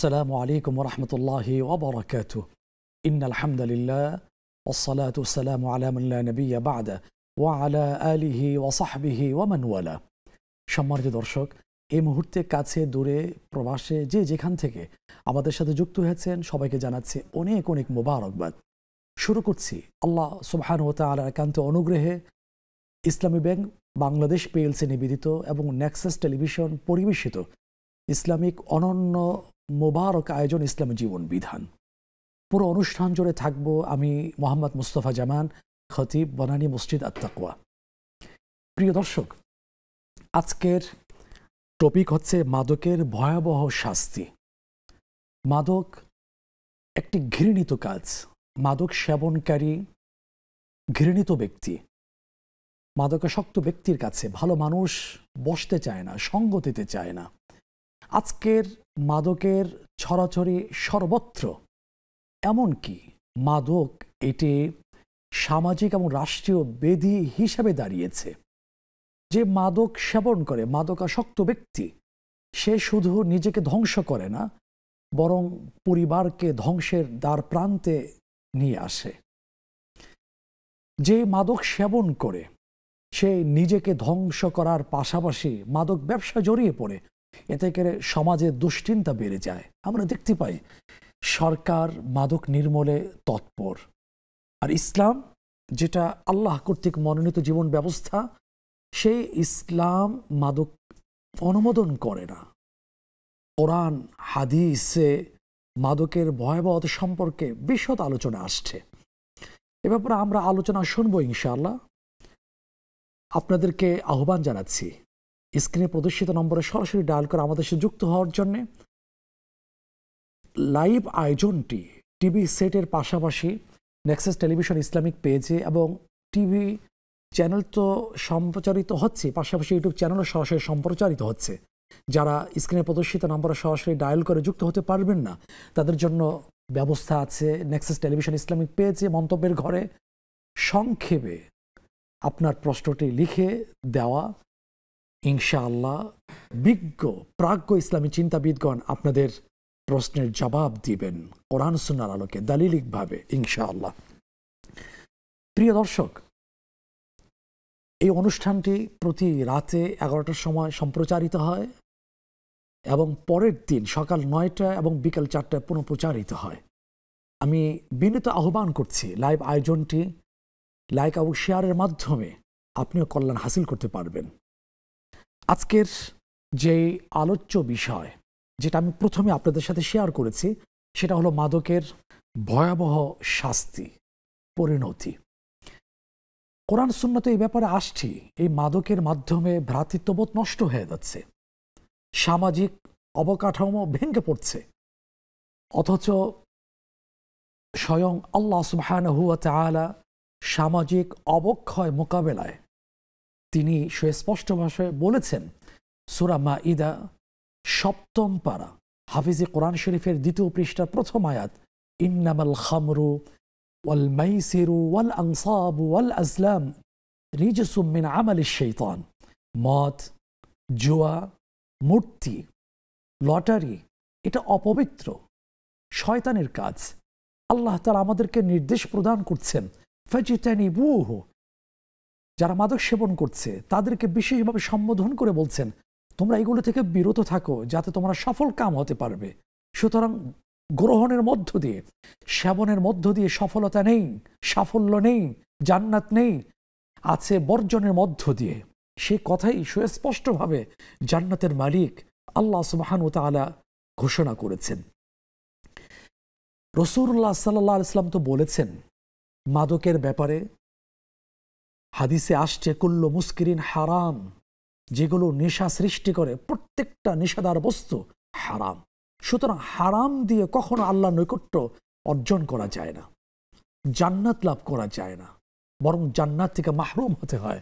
السلام عليكم ورحمة الله وبركاته إن الحمد لله والصلاة والسلام على من لا نبي بعده ওয়ালা আলিহি সম্মানিত দর্শক এই মুহূর্তে কাছে দূরে প্রবাসে যে যেখান থেকে আমাদের সাথে যুক্ত হয়েছেন সবাইকে জানাচ্ছি অনেক অনেক মোবারকবাদ শুরু করছি আল্লাহ সুবহান ও একান্ত অনুগ্রহে ইসলামী ব্যাংক বাংলাদেশ পিএলসি নিবেদিত এবং নেক্সাস টেলিভিশন পরিবেশিত ইসলামিক অনন্য মোবারক আয়োজন ইসলামী জীবন বিধান পুরো অনুষ্ঠান জুড়ে থাকব আমি মোহাম্মদ মুস্তফা জামান খতিব বনানী মসজিদ আত্মাকুয়া প্রিয় দর্শক আজকের টপিক হচ্ছে মাদকের ভয়াবহ শাস্তি মাদক একটি ঘৃণিত কাজ মাদক সেবনকারী ঘৃণিত ব্যক্তি মাদকাসক্ত ব্যক্তির কাছে ভালো মানুষ বসতে চায় না সঙ্গ দিতে চায় না আজকের মাদকের ছড়াছড়ি সর্বত্র এমনকি মাদক এটি সামাজিক এবং রাষ্ট্রীয় বেদি হিসাবে দাঁড়িয়েছে যে মাদক সেবন করে মাদকাসক্ত ব্যক্তি সে শুধু নিজেকে ধ্বংস করে না বরং পরিবারকে ধ্বংসের দ্বার প্রান্তে নিয়ে আসে যে মাদক সেবন করে সে নিজেকে ধ্বংস করার পাশাপাশি মাদক ব্যবসা জড়িয়ে পড়ে এতে করে সমাজে দুশ্চিন্তা বেড়ে যায় আমরা দেখতে পাই সরকার মাদক নির্মূলে তৎপর আর ইসলাম যেটা আল্লাহ কর্তৃক মনোনীত জীবন ব্যবস্থা সেই ইসলাম মাদক অনুমোদন করে না কোরআন হাদিসে মাদকের ভয়াবহ সম্পর্কে বিশদ আলোচনা আসছে এ ব্যাপারে আমরা আলোচনা শুনবো ইনশাআল্লাহ আপনাদেরকে আহ্বান জানাচ্ছি স্ক্রিনে প্রদর্শিত নম্বরে সরাসরি ডায়াল করে আমাদের সাথে যুক্ত হওয়ার জন্যে লাইভ আয়োজনটি টিভি সেটের পাশাপাশি নেক্সাস টেলিভিশন ইসলামিক পেজে এবং টিভি চ্যানেল তো সম্প্রচারিত হচ্ছে পাশাপাশি ইউটিউব চ্যানেলও সরাসরি সম্প্রচারিত হচ্ছে যারা স্ক্রিনে প্রদর্শিত নম্বরে সরাসরি ডায়াল করে যুক্ত হতে পারবেন না তাদের জন্য ব্যবস্থা আছে নেক্সাস টেলিভিশন ইসলামিক পেজে মন্তব্যের ঘরে সংক্ষেপে আপনার প্রশ্নটি লিখে দেওয়া ইনশাআল্লাহ বিজ্ঞ প্রাজ্ঞ ইসলামী চিন্তাবিদগণ আপনাদের প্রশ্নের জবাব দিবেন কোরআন সুনার আলোকে দালিলিকভাবে ইনশাআল্লাহ প্রিয় দর্শক এই অনুষ্ঠানটি প্রতি রাতে এগারোটার সময় সম্প্রচারিত হয় এবং পরের দিন সকাল নয়টা এবং বিকাল চারটায় পুনঃপ্রচারিত হয় আমি বিনীত আহ্বান করছি লাইভ আয়োজনটি লাইক এবং শেয়ারের মাধ্যমে আপনিও কল্যাণ হাসিল করতে পারবেন আজকের যে আলোচ্য বিষয় যেটা আমি প্রথমে আপনাদের সাথে শেয়ার করেছি সেটা হলো মাদকের ভয়াবহ শাস্তি পরিণতি কোরআন তো এই ব্যাপারে আসছি এই মাদকের মাধ্যমে ভ্রাতৃত্ববোধ নষ্ট হয়ে যাচ্ছে সামাজিক অবকাঠামো ভেঙে পড়ছে অথচ স্বয়ং আল্লাহ সুবাহান হুয়া তালা সামাজিক অবক্ষয় মোকাবেলায় তিনি সুস্পষ্ট ভাষায় বলেছেন সুরা মা ইদা সপ্তম পাড়া হাফিজে কোরআন শরীফের দ্বিতীয় পৃষ্ঠার প্রথম আয়াত ইন্নামাল খামরু ওয়াল মাইসিরু ওয়াল আনসাব ওয়াল আসলাম রিজসুমিন আমাল শৈতান মদ জুয়া মূর্তি লটারি এটা অপবিত্র শয়তানের কাজ আল্লাহ তালা আমাদেরকে নির্দেশ প্রদান করছেন ফেজিটানি বুহু যারা মাদক সেবন করছে তাদেরকে বিশেষভাবে সম্বোধন করে বলছেন তোমরা এগুলো থেকে বিরত থাকো যাতে তোমরা সফল কাম হতে পারবে সুতরাং গ্রহণের মধ্য দিয়ে সেবনের মধ্য দিয়ে সফলতা নেই সাফল্য নেই জান্নাত নেই আছে বর্জনের মধ্য দিয়ে সে কথাই সুস্পষ্টভাবে জান্নাতের মালিক আল্লাহ সুবাহান তালা ঘোষণা করেছেন রসুরুল্লাহ সাল্লাহ ইসলাম তো বলেছেন মাদকের ব্যাপারে হাদিসে আসছে কুল্ল মুস্কিরিন হারাম যেগুলো নেশা সৃষ্টি করে প্রত্যেকটা নেশাদার বস্তু হারাম সুতরাং হারাম দিয়ে কখনো আল্লাহ নৈকট্য অর্জন করা যায় না জান্নাত লাভ করা যায় না বরং জান্নাত থেকে মাহরুম হতে হয়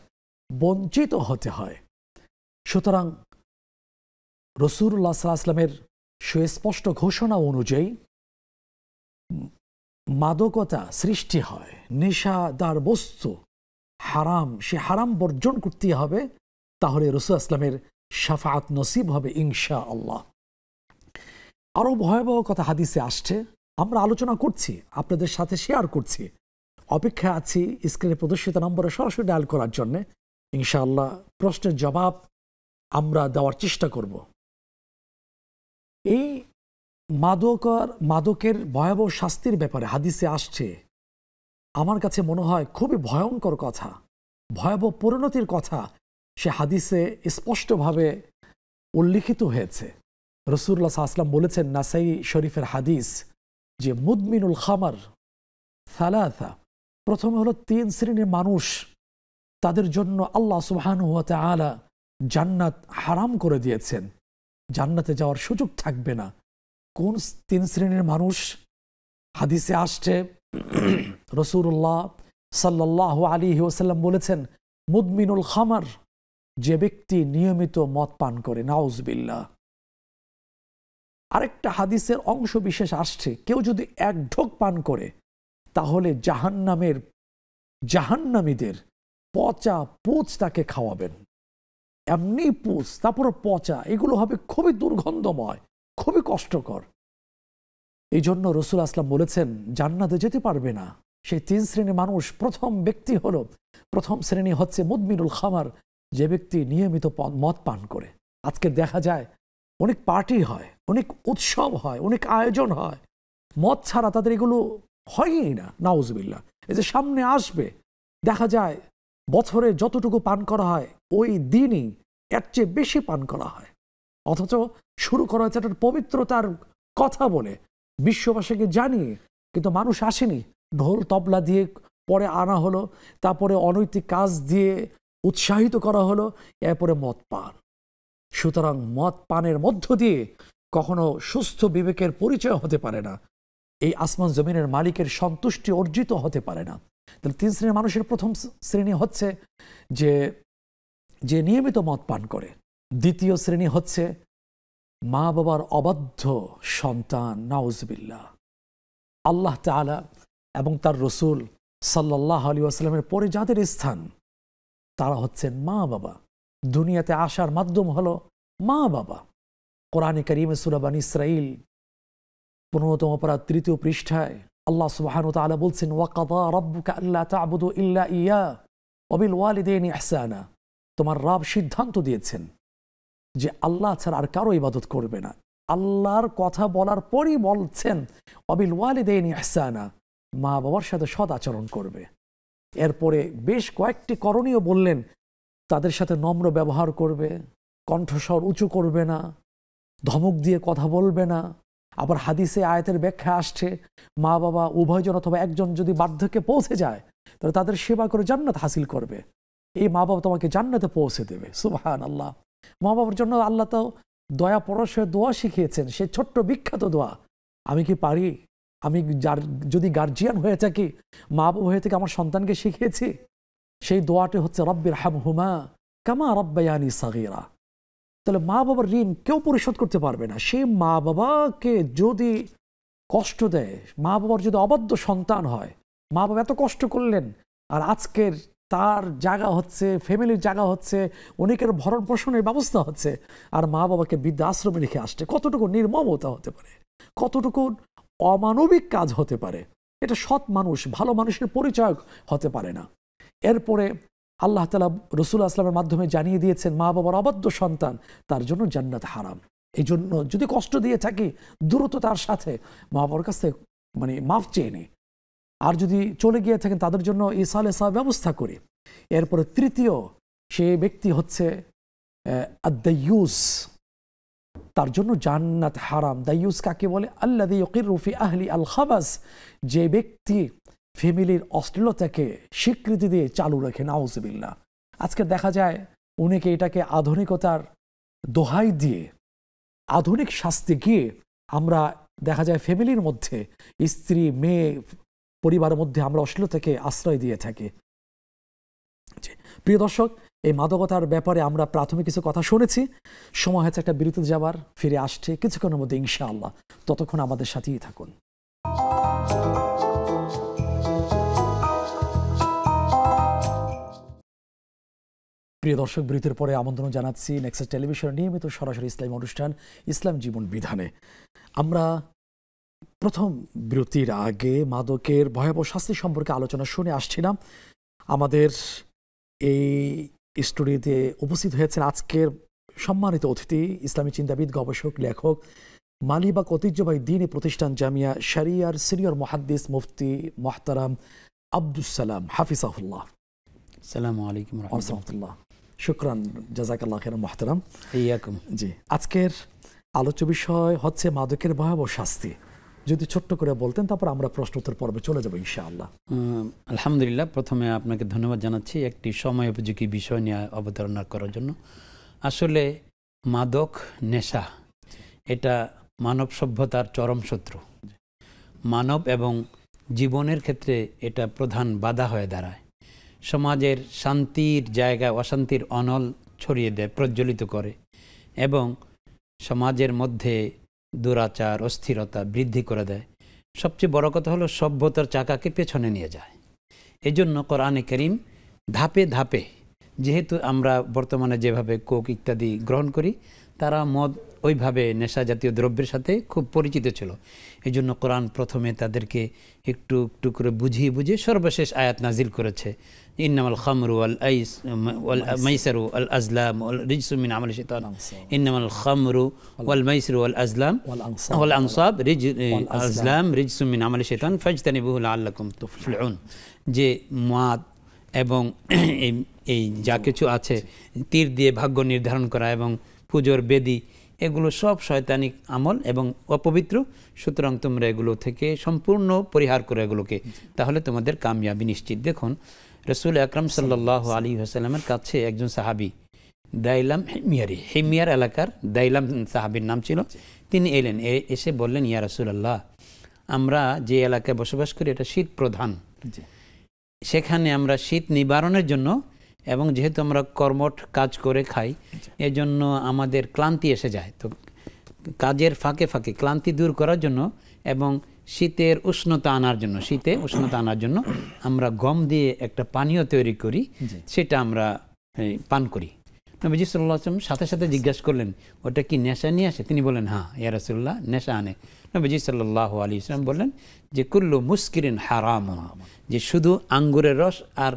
বঞ্চিত হতে হয় সুতরাং রসুরুল্লাহ সাল্লাহ আসলামের সুস্পষ্ট ঘোষণা অনুযায়ী মাদকতা সৃষ্টি হয় নেশাদার বস্তু হারাম সে হারাম বর্জন করতে হবে তাহলে রসুল আসলামের সাফাত নসিব হবে ইনশা আল্লাহ আরও ভয়াবহ কথা হাদিসে আসছে আমরা আলোচনা করছি আপনাদের সাথে শেয়ার করছি অপেক্ষা আছি স্ক্রিনে প্রদর্শিত নম্বরে সরাসরি ডায়াল করার জন্যে ইনশাআল্লাহ প্রশ্নের জবাব আমরা দেওয়ার চেষ্টা করব এই মাদকর মাদকের ভয়াবহ শাস্তির ব্যাপারে হাদিসে আসছে আমার কাছে মনে হয় খুবই ভয়ঙ্কর কথা ভয়াবহ পরিণতির কথা সে হাদিসে স্পষ্টভাবে উল্লিখিত হয়েছে রসুল্লা আসলাম বলেছেন নাসাই শরীফের হাদিস যে মুদমিনুল খামার সালাথা প্রথমে হলো তিন শ্রেণীর মানুষ তাদের জন্য আল্লাহ সুহান হাতে আলা জান্নাত হারাম করে দিয়েছেন জান্নাতে যাওয়ার সুযোগ থাকবে না কোন তিন শ্রেণীর মানুষ হাদিসে আসছে রসুরুল্লাহ সাল্লাহ আলী ওসাল্লাম বলেছেন মুদমিনুল খামার যে ব্যক্তি নিয়মিত মদ পান করে নাউজবিল্লা আরেকটা হাদিসের অংশ বিশেষ আসছে কেউ যদি এক ঢোক পান করে তাহলে জাহান্নামের জাহান্নামীদের পচা পোচ তাকে খাওয়াবেন এমনি পুচ তারপর পচা এগুলো হবে খুবই দুর্গন্ধময় খুবই কষ্টকর এই জন্য রসুল আসলাম বলেছেন জান্নাতে যেতে পারবে না সেই তিন শ্রেণী মানুষ প্রথম ব্যক্তি হল প্রথম শ্রেণী হচ্ছে মুদমিনুল খামার যে ব্যক্তি নিয়মিত মদ পান করে আজকে দেখা যায় অনেক পার্টি হয় অনেক উৎসব হয় অনেক আয়োজন হয় মদ ছাড়া তাদের এগুলো হয়ই না নাউজবিল্লা এই যে সামনে আসবে দেখা যায় বছরে যতটুকু পান করা হয় ওই দিনই এর চেয়ে বেশি পান করা হয় অথচ শুরু করা হয়েছে একটা পবিত্রতার কথা বলে বিশ্ববাসীকে জানিয়ে কিন্তু মানুষ আসেনি ঢোল তবলা দিয়ে পরে আনা হলো তারপরে অনৈতিক কাজ দিয়ে উৎসাহিত করা হলো এরপরে মদ পান সুতরাং মদ পানের মধ্য দিয়ে কখনো সুস্থ বিবেকের পরিচয় হতে পারে না এই আসমান জমিনের মালিকের সন্তুষ্টি অর্জিত হতে পারে না তাহলে তিন শ্রেণীর মানুষের প্রথম শ্রেণী হচ্ছে যে যে নিয়মিত মদ পান করে দ্বিতীয় শ্রেণী হচ্ছে মা বাবার অবাধ্য সন্তান নাউজবিল্লা আল্লাহ তালা এবং তার রসুল সাল্লাহ আলী আসলামের পরে যাদের স্থান তারা হচ্ছেন মা বাবা দুনিয়াতে আসার মাধ্যম হলো মা বাবা কোরআনে করিমে সুরাবান ইসরাইল পনেরোতম অপরাধ তৃতীয় পৃষ্ঠায় আল্লাহ সুবাহানু তালা বলছেন ওয়াকাদা রব্বুকা আল্লাহ তাবুদু ইল্লা ইয়া অবিল ওয়ালিদেন ইহসানা তোমার রাব সিদ্ধান্ত দিয়েছেন যে আল্লাহ ছাড়া আর কারো ইবাদত করবে না আল্লাহর কথা বলার পরই বলছেন অবিল ওয়ালিদেন ইহসানা মা বাবার সাথে সৎ আচরণ করবে এরপরে বেশ কয়েকটি করণীয় বললেন তাদের সাথে নম্র ব্যবহার করবে কণ্ঠস্বর উঁচু করবে না ধমক দিয়ে কথা বলবে না আবার হাদিসে আয়তের ব্যাখ্যা আসছে মা বাবা উভয়জন অথবা একজন যদি বার্ধক্যে পৌঁছে যায় তাহলে তাদের সেবা করে জান্নাত হাসিল করবে এই মা বাবা তোমাকে জান্নাতে পৌঁছে দেবে সুবাহান আল্লাহ মা বাবার জন্য আল্লাহ তো দয়া পরশে দোয়া শিখিয়েছেন সে ছোট্ট বিখ্যাত দোয়া আমি কি পারি আমি যার যদি গার্জিয়ান হয়ে থাকি মা বাবা হয়ে থেকে আমার সন্তানকে শিখিয়েছি সেই দোয়াটি হচ্ছে রব্বির হাম হুমা কামা রব্বায়ানি সাগিরা তাহলে মা বাবার ঋণ কেউ পরিশোধ করতে পারবে না সেই মা বাবাকে যদি কষ্ট দেয় মা বাবার যদি অবাধ্য সন্তান হয় মা বাবা এত কষ্ট করলেন আর আজকের তার জায়গা হচ্ছে ফ্যামিলির জায়গা হচ্ছে অনেকের ভরণ পোষণের ব্যবস্থা হচ্ছে আর মা বাবাকে বৃদ্ধ আশ্রমে রেখে আসছে কতটুকু নির্মমতা হতে পারে কতটুকু অমানবিক কাজ হতে পারে এটা সৎ মানুষ ভালো মানুষের পরিচয় হতে পারে না এরপরে আল্লাহ তালা রসুল আসলামের মাধ্যমে জানিয়ে দিয়েছেন মা বাবার অবাধ্য সন্তান তার জন্য জান্নাত হারাম এই জন্য যদি কষ্ট দিয়ে থাকি দ্রুত তার সাথে মা বাবার কাছ থেকে মানে মাফ চেয়ে নেই আর যদি চলে গিয়ে থাকেন তাদের জন্য ইসা আলহ ব্যবস্থা করে এরপরে তৃতীয় সে ব্যক্তি হচ্ছে আদ্যুস তার জন্য জান্নাত হারাম দাইউস কাকে বলে আল্লা দিয়কির রুফি আহলি আল খাবাস যে ব্যক্তি ফ্যামিলির অশ্লীলতাকে স্বীকৃতি দিয়ে চালু রাখে নাউজবিল্লা আজকে দেখা যায় অনেকে এটাকে আধুনিকতার দোহাই দিয়ে আধুনিক শাস্তি গিয়ে আমরা দেখা যায় ফ্যামিলির মধ্যে স্ত্রী মেয়ে পরিবারের মধ্যে আমরা অশ্লীলতাকে আশ্রয় দিয়ে থাকি প্রিয় দর্শক এই মাদকতার ব্যাপারে আমরা প্রাথমিক কিছু কথা শুনেছি সময় হয়েছে একটা বিরতি যাবার ফিরে আসছে কিছুক্ষণের মধ্যে ইনশাআল্লাহ ততক্ষণ আমাদের সাথেই থাকুন প্রিয় দর্শক বিরতির পরে আমন্ত্রণ জানাচ্ছি নেক্সাস টেলিভিশনের নিয়মিত সরাসরি ইসলাম অনুষ্ঠান ইসলাম জীবন বিধানে আমরা প্রথম বিরতির আগে মাদকের ভয়াবহ শাস্তি সম্পর্কে আলোচনা শুনে আসছিলাম আমাদের এই স্টুডিওতে উপস্থিত হয়েছেন আজকের সম্মানিত অতিথি ইসলামী চিন্তাবিদ গবেষক লেখক মালিবাক ঐতিহ্যবাহী দিন প্রতিষ্ঠান জামিয়া শারিয়ার সিনিয়র মহাদ্দিস মুফতি মোহতারাম আব্দুস সালাম হাফিজাহুল্লাহ শুক্রান জাজাকাল্লাহ খের মোহতারাম জি আজকের আলোচ্য বিষয় হচ্ছে মাদকের ভয়াবহ শাস্তি যদি ছোট্ট করে বলতেন তারপর আমরা প্রশ্নোত্তর পর্বে চলে যাবো ইনশাআল্লাহ আলহামদুলিল্লাহ প্রথমে আপনাকে ধন্যবাদ জানাচ্ছি একটি সময় উপযোগী বিষয় নিয়ে অবতারণা করার জন্য আসলে মাদক নেশা এটা মানব সভ্যতার চরম শত্রু মানব এবং জীবনের ক্ষেত্রে এটা প্রধান বাধা হয়ে দাঁড়ায় সমাজের শান্তির জায়গায় অশান্তির অনল ছড়িয়ে দেয় প্রজ্বলিত করে এবং সমাজের মধ্যে দুরাচার অস্থিরতা বৃদ্ধি করে দেয় সবচেয়ে বড় কথা হলো সভ্যতার চাকাকে পেছনে নিয়ে যায় এই জন্য কোরআনে করিম ধাপে ধাপে যেহেতু আমরা বর্তমানে যেভাবে কোক ইত্যাদি গ্রহণ করি তারা মদ ওইভাবে নেশা জাতীয় দ্রব্যের সাথে খুব পরিচিত ছিল এই জন্য কোরআন প্রথমে তাদেরকে একটু একটু করে বুঝিয়ে বুঝিয়ে সর্বশেষ আয়াত নাজিল করেছে ইন্নামাল খামরু আজলাম ওয়াল রিজসু আজলাম ওয়াল আনসাব রিজ আজলাম রিজসু যে মাদ এবং এই যা কিছু আছে তীর দিয়ে ভাগ্য নির্ধারণ করা এবং পুজোর বেদি এগুলো সব শয়তানিক আমল এবং অপবিত্র সুতরাং তোমরা এগুলো থেকে সম্পূর্ণ পরিহার করো এগুলোকে তাহলে তোমাদের কামিয়াবি নিশ্চিত দেখুন রসুল আকরম সাল্লাহ আলী আসাল্লামের কাছে একজন সাহাবি দাইলাম হিমিয়ারি হিমিয়ার এলাকার দাইলাম সাহাবির নাম ছিল তিনি এলেন এসে বললেন ইয়া রসুলাল্লাহ আমরা যে এলাকায় বসবাস করি এটা শীত প্রধান সেখানে আমরা শীত নিবারণের জন্য এবং যেহেতু আমরা কর্মঠ কাজ করে খাই এজন্য আমাদের ক্লান্তি এসে যায় তো কাজের ফাঁকে ফাঁকে ক্লান্তি দূর করার জন্য এবং শীতের উষ্ণতা আনার জন্য শীতে উষ্ণতা আনার জন্য আমরা গম দিয়ে একটা পানীয় তৈরি করি সেটা আমরা পান করি নবীজি সাল্লাহ আসলাম সাথে সাথে জিজ্ঞাসা করলেন ওটা কি নেশা নিয়ে আসে তিনি বলেন হ্যাঁ ইয়ারসুল্লাহ নেশা আনে নবীজি সাল্লাহ আলী ইসলাম বললেন যে কুল্লু মুস্কিরিন হারাম যে শুধু আঙ্গুরের রস আর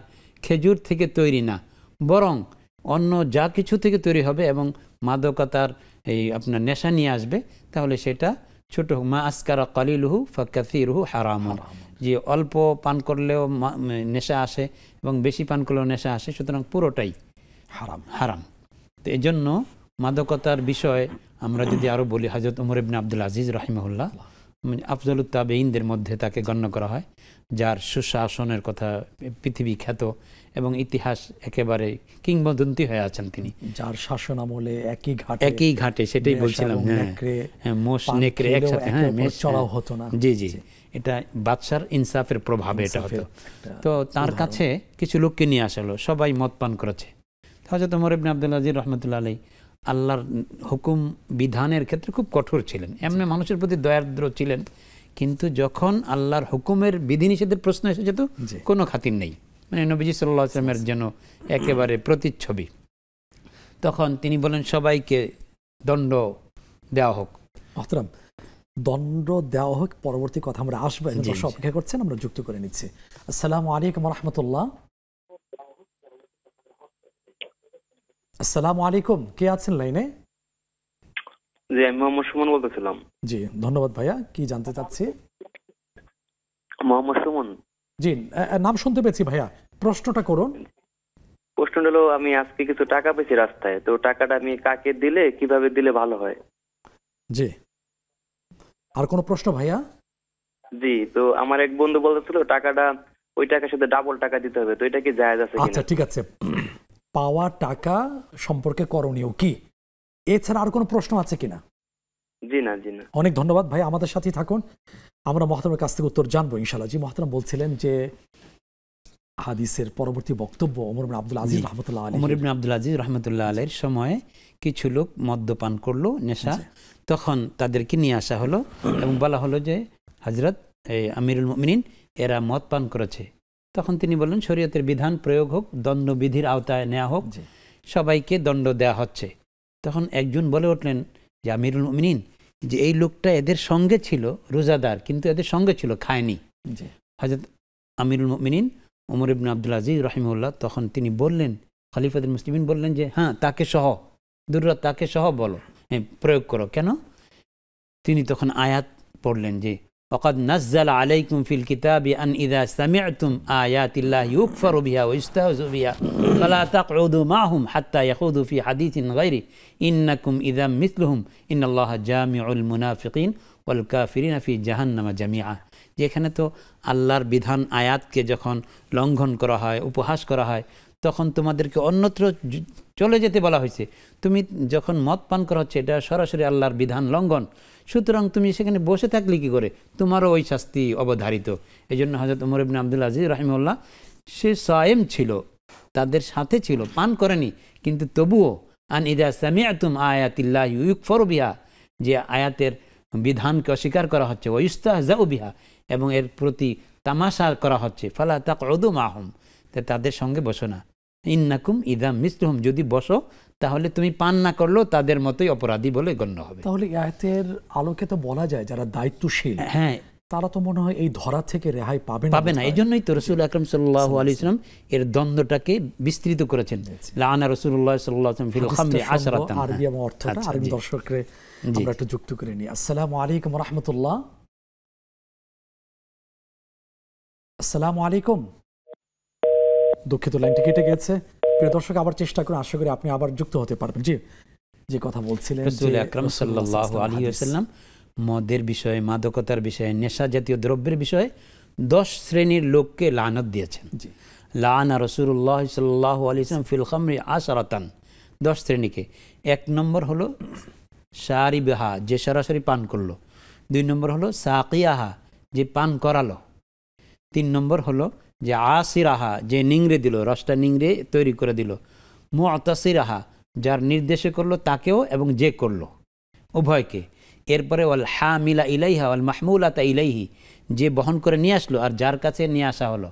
খেজুর থেকে তৈরি না বরং অন্য যা কিছু থেকে তৈরি হবে এবং মাদকতার এই আপনার নেশা নিয়ে আসবে তাহলে সেটা ছোট হোক মা আসকারা কালিলহু ফাকিরহু হারাম যে অল্প পান করলেও নেশা আসে এবং বেশি পান করলেও নেশা আসে সুতরাং পুরোটাই হারাম হারাম তো এই জন্য মাদকতার বিষয়ে আমরা যদি আরও বলি হাজরত উমর ইবিন আব্দুল আজিজ রাহিমহুল্লাহ মানে আফজল তাবেইনদের মধ্যে তাকে গণ্য করা হয় যার সুশাসনের কথা পৃথিবী খ্যাত এবং ইতিহাস একেবারে কিংবদন্তি হয়ে আছেন তিনি যার শাসন আমলে একই ঘাটে একই ঘাটে সেটাই বলছিলাম হ্যাঁ।, হ্যাঁ মোষ নেকড়ে একসাথে হ্যাঁ মেষ হ্যাঁ। হতো না জি জি এটা বাদশার ইনসাফের প্রভাবে এটা হতো তো তার কাছে কিছু লোককে নিয়ে আসলো সবাই মত পান করেছে হজরত ওমর ইবনে আব্দুল আজির রহমতুল্লা আলী আল্লাহর হুকুম বিধানের ক্ষেত্রে খুব কঠোর ছিলেন এমনি মানুষের প্রতি দয়াদ্র ছিলেন কিন্তু যখন আল্লাহর হুকুমের বিধিনিষেধের প্রশ্ন এসে যেত কোনো খাতির নেই মানে নবীজি সাল্লাহ আসলামের যেন একেবারে প্রতিচ্ছবি তখন তিনি বলেন সবাইকে দণ্ড দেওয়া হোক মহতরাম দণ্ড দেওয়া হোক পরবর্তী কথা আমরা আসবো দর্শক অপেক্ষা করছেন আমরা যুক্ত করে নিচ্ছি আসসালাম আলাইকুম রহমতুল্লাহ আসসালাম আলাইকুম কে আছেন লাইনে জি আমি মোহাম্মদ সুমন বলতেছিলাম জি ধন্যবাদ ভাইয়া কি জানতে চাচ্ছি মোহাম্মদ সুমন জি নাম শুনতে পেয়েছি ভাইয়া প্রশ্নটা করুন প্রশ্ন হলো আমি আজকে কিছু টাকা পেয়েছি রাস্তায় তো টাকাটা আমি কাকে দিলে কিভাবে দিলে ভালো হয় জি আর কোনো প্রশ্ন ভাইয়া জি তো আমার এক বন্ধু বলতেছিল টাকাটা ওই টাকার সাথে ডাবল টাকা দিতে হবে তো এটা কি জায়েজ আছে আচ্ছা ঠিক আছে পাওয়া টাকা সম্পর্কে করণীয় কি এছাড়া আর কোনো প্রশ্ন আছে কিনা জি না জি না অনেক ধন্যবাদ ভাই আমাদের থাকুন আমরা কাছ থেকে উত্তর জানবো ইনশাল্লাহ জি বলছিলেন যে হাদিসের পরবর্তী বক্তব্য ওমর ইবনে আব্দুল আজিজ ওমর ইবনে আব্দুল আজিজ সময় কিছু লোক মদ্যপান করলো নেশা আচ্ছা। তখন তাদেরকে নিয়ে আসা হলো এবং বলা হলো যে হজরত আমিরুল মিনিন এরা মদ পান করেছে তখন তিনি বললেন শরীয়তের বিধান প্রয়োগ হোক দণ্ডবিধির আওতায় নেওয়া হোক সবাইকে দণ্ড দেয়া হচ্ছে তখন একজন বলে উঠলেন যে আমিরুল মিনীন যে এই লোকটা এদের সঙ্গে ছিল রোজাদার কিন্তু এদের সঙ্গে ছিল খায়নি হজরত আমিরুল মিনীন উমর ইবন আবদুল আজিজ রহিমুল্লাহ তখন তিনি বললেন খালিফাদুল মুসলিমিন বললেন যে হ্যাঁ তাকে সহ দুর্রা তাকে সহ বলো হ্যাঁ প্রয়োগ করো কেন তিনি তখন আয়াত পড়লেন যে وقد نزل عليكم في الكتاب أن إذا سمعتم آيات الله يكفر بها ويستهز بها فلا تقعدوا معهم حتى يخوضوا في حديث غيره إنكم إذا مثلهم إن الله جامع المنافقين والكافرين في جهنم جميعا যেখানে তো আল্লাহর বিধান আয়াতকে যখন লঙ্ঘন করা হয় উপহাস করা হয় তখন তোমাদেরকে অন্যত্র চলে যেতে বলা হয়েছে তুমি যখন মদ পান করা হচ্ছে এটা সরাসরি আল্লাহর বিধান লঙ্ঘন সুতরাং তুমি সেখানে বসে থাকলে কী করে তোমারও ওই শাস্তি অবধারিত এই জন্য হজরত উমর ইবিন আবদুল আজিজ রাহিমুল্লাহ সে সয়েম ছিল তাদের সাথে ছিল পান করেনি কিন্তু তবুও আন ইদা সামিয়াতুম আয়াতিল্লাহ ইউকফর বিহা যে আয়াতের বিধানকে অস্বীকার করা হচ্ছে ও ইস্তাহজাউ বিহা এবং এর প্রতি তামাশা করা হচ্ছে ফালা তাক অদু আহম তাদের সঙ্গে বসো না ইন্নাকুম ইদা মিসরুহম যদি বসো তাহলে তুমি পান না করলো তাদের মতোই অপরাধী বলে গণ্য হবে তাহলে আয়াতের আলোকে তো বলা যায় যারা দায়িত্বশীল হ্যাঁ তারা তো মনে হয় এই ধরা থেকে রেহাই পাবে না পাবে না এই জন্যই তো রসুল আকরম সাল্লাহ আলী ইসলাম এর দ্বন্দ্বটাকে বিস্তৃত করেছেন লানা রসুল্লাহ সাল্লাহ ফিল খামরি আশরাতান আরবি এবং অর্থটা আচ্ছা, আরবি দর্শকরে আমরা একটু যুক্ত করে নিই আসসালামু আলাইকুম রহমতুল্লাহ আসসালামু আলাইকুম দুঃখিত লাইনটি কেটে গেছে প্রিয় দর্শক আবার চেষ্টা করুন আশা করি আপনি আবার যুক্ত হতে পারবেন জি যে কথা বলছিলেন রাসূল আকরাম সাল্লাল্লাহু আলাইহি ওয়াসাল্লাম মদের বিষয়ে মাদকতার বিষয়ে নেশা জাতীয় দ্রব্যের বিষয়ে দশ শ্রেণীর লোককে লানত দিয়েছেন জি লানা রাসূলুল্লাহ সাল্লাল্লাহু আলাইহি ওয়াসাল্লাম ফিল খামরি আশরাতান দশ শ্রেণীকে এক নম্বর হলো সারি বেহা যে সরাসরি পান করলো দুই নম্বর হলো সাকিয়াহা যে পান করালো তিন নম্বর হলো যে আসির আহা যে নিংড়ে দিল রসটা নিংড়ে তৈরি করে দিল মো আতাসির আহা যার নির্দেশে করলো তাকেও এবং যে করলো উভয়কে এরপরে ওয়াল মিলা ইলাইহা ওয়াল আতা ইলাইহি যে বহন করে নিয়ে আসলো আর যার কাছে নিয়ে আসা হলো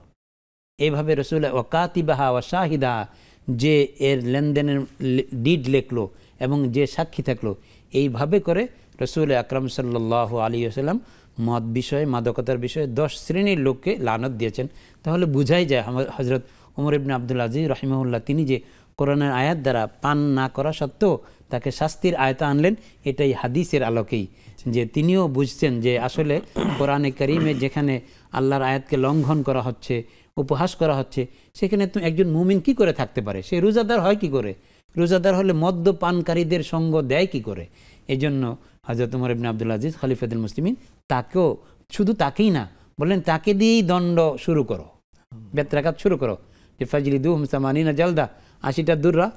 এভাবে রসুল ওকাতিবাহা ও শাহিদা যে এর লেনদেনের ডিড লেখলো এবং যে সাক্ষী থাকলো এইভাবে করে রসুল আকরম সাল্লাহ আলী আসাল্লাম মদ বিষয়ে মাদকতার বিষয়ে দশ শ্রেণীর লোককে লানত দিয়েছেন তাহলে বুঝাই যায় হজরত উমর ইবনে আবদুল আজিজ রহিমহুল্লাহ তিনি যে করোনার আয়াত দ্বারা পান না করা সত্ত্বেও তাকে শাস্তির আয়তা আনলেন এটাই হাদিসের আলোকেই যে তিনিও বুঝছেন যে আসলে কোরআনে করিমে যেখানে আল্লাহর আয়াতকে লঙ্ঘন করা হচ্ছে উপহাস করা হচ্ছে সেখানে তুমি একজন মুমিন কি করে থাকতে পারে সে রোজাদার হয় কি করে রোজাদার হলে মদ্যপানকারীদের সঙ্গ দেয় কি করে এই জন্য হাজরত উমর ইবিন আবদুল আজিজ খলিফাদুল মুসলিমিন তাকেও শুধু তাকেই না বললেন তাকে দিয়েই দণ্ড শুরু করো বেত্রাঘাত শুরু করো যে ফাজলি দু হুমসা মানি না জালদা আশিটা দুররা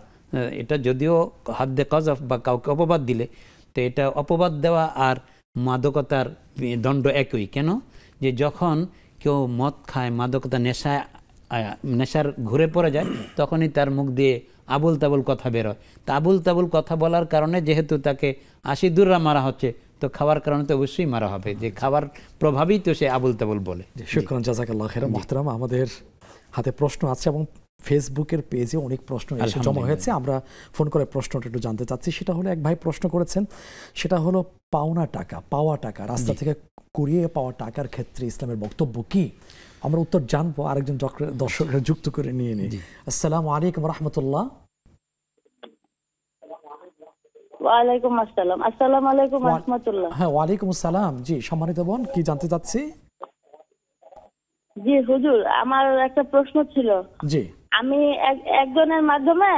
এটা যদিও হাদ্দে কজফ বা কাউকে অপবাদ দিলে তো এটা অপবাদ দেওয়া আর মাদকতার দণ্ড একই কেন যে যখন কেউ মদ খায় মাদকতা নেশায় নেশার ঘুরে পড়ে যায় তখনই তার মুখ দিয়ে আবুল তাবুল কথা বেরোয় তা আবুল তাবুল কথা বলার কারণে যেহেতু তাকে আশি দূররা মারা হচ্ছে তো খাওয়ার কারণে তো অবশ্যই মারা হবে যে খাবার প্রভাবই তো সে আবুল তাবুল বলে শুক্রান আমাদের হাতে প্রশ্ন আছে এবং ফেসবুকের পেজে অনেক প্রশ্ন এসে জমা হয়েছে আমরা ফোন করে প্রশ্নটা একটু জানতে চাচ্ছি সেটা হলো এক ভাই প্রশ্ন করেছেন সেটা হলো পাওনা টাকা পাওয়া টাকা রাস্তা থেকে কুড়িয়ে পাওয়া টাকার ক্ষেত্রে ইসলামের বক্তব্য কি আমরা উত্তর জানবো আরেকজন দর্শকরা যুক্ত করে নিয়ে নিই আসসালাম আলাইকুম রহমতুল্লাহ হ্যাঁ, ওয়ালাইকুম আসসালাম জি সম্মানিত বোন কি জানতে চাচ্ছি জি হুজুর আমার একটা প্রশ্ন ছিল জি আমি একজনের মাধ্যমে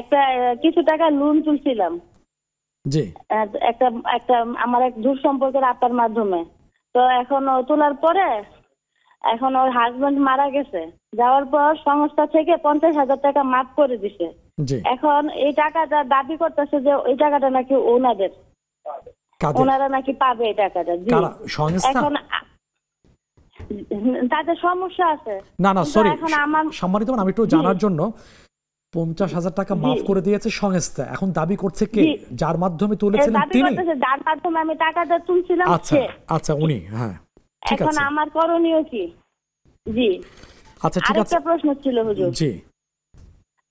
একটা কিছু টাকা লোন তুলছিলাম জি একটা একটা আমার এক দূর সম্পর্কের আপার মাধ্যমে তো এখন তোলার পরে এখন ওর হাজবেন্ড মারা গেছে যাওয়ার পর সংস্থা থেকে পঞ্চাশ হাজার টাকা মাফ করে দিছে এখন এই টাকাটা দাবি করতেছে যে ওই টাকাটা নাকি ওনাদের ওনারা নাকি পাবে এই টাকাটা এখন তাদের সমস্যা আছে না না সরি সম্মানিত আমি একটু জানার জন্য পঞ্চাশ হাজার টাকা মাফ করে দিয়েছে সংস্থা এখন দাবি করছে কে যার মাধ্যমে তুলেছিলেন তিনি যার মাধ্যমে আমি টাকাটা তুলছিলাম আচ্ছা আচ্ছা উনি হ্যাঁ এখন আমার করণীয় কি জি আচ্ছা ঠিক আছে প্রশ্ন ছিল হুজুর জি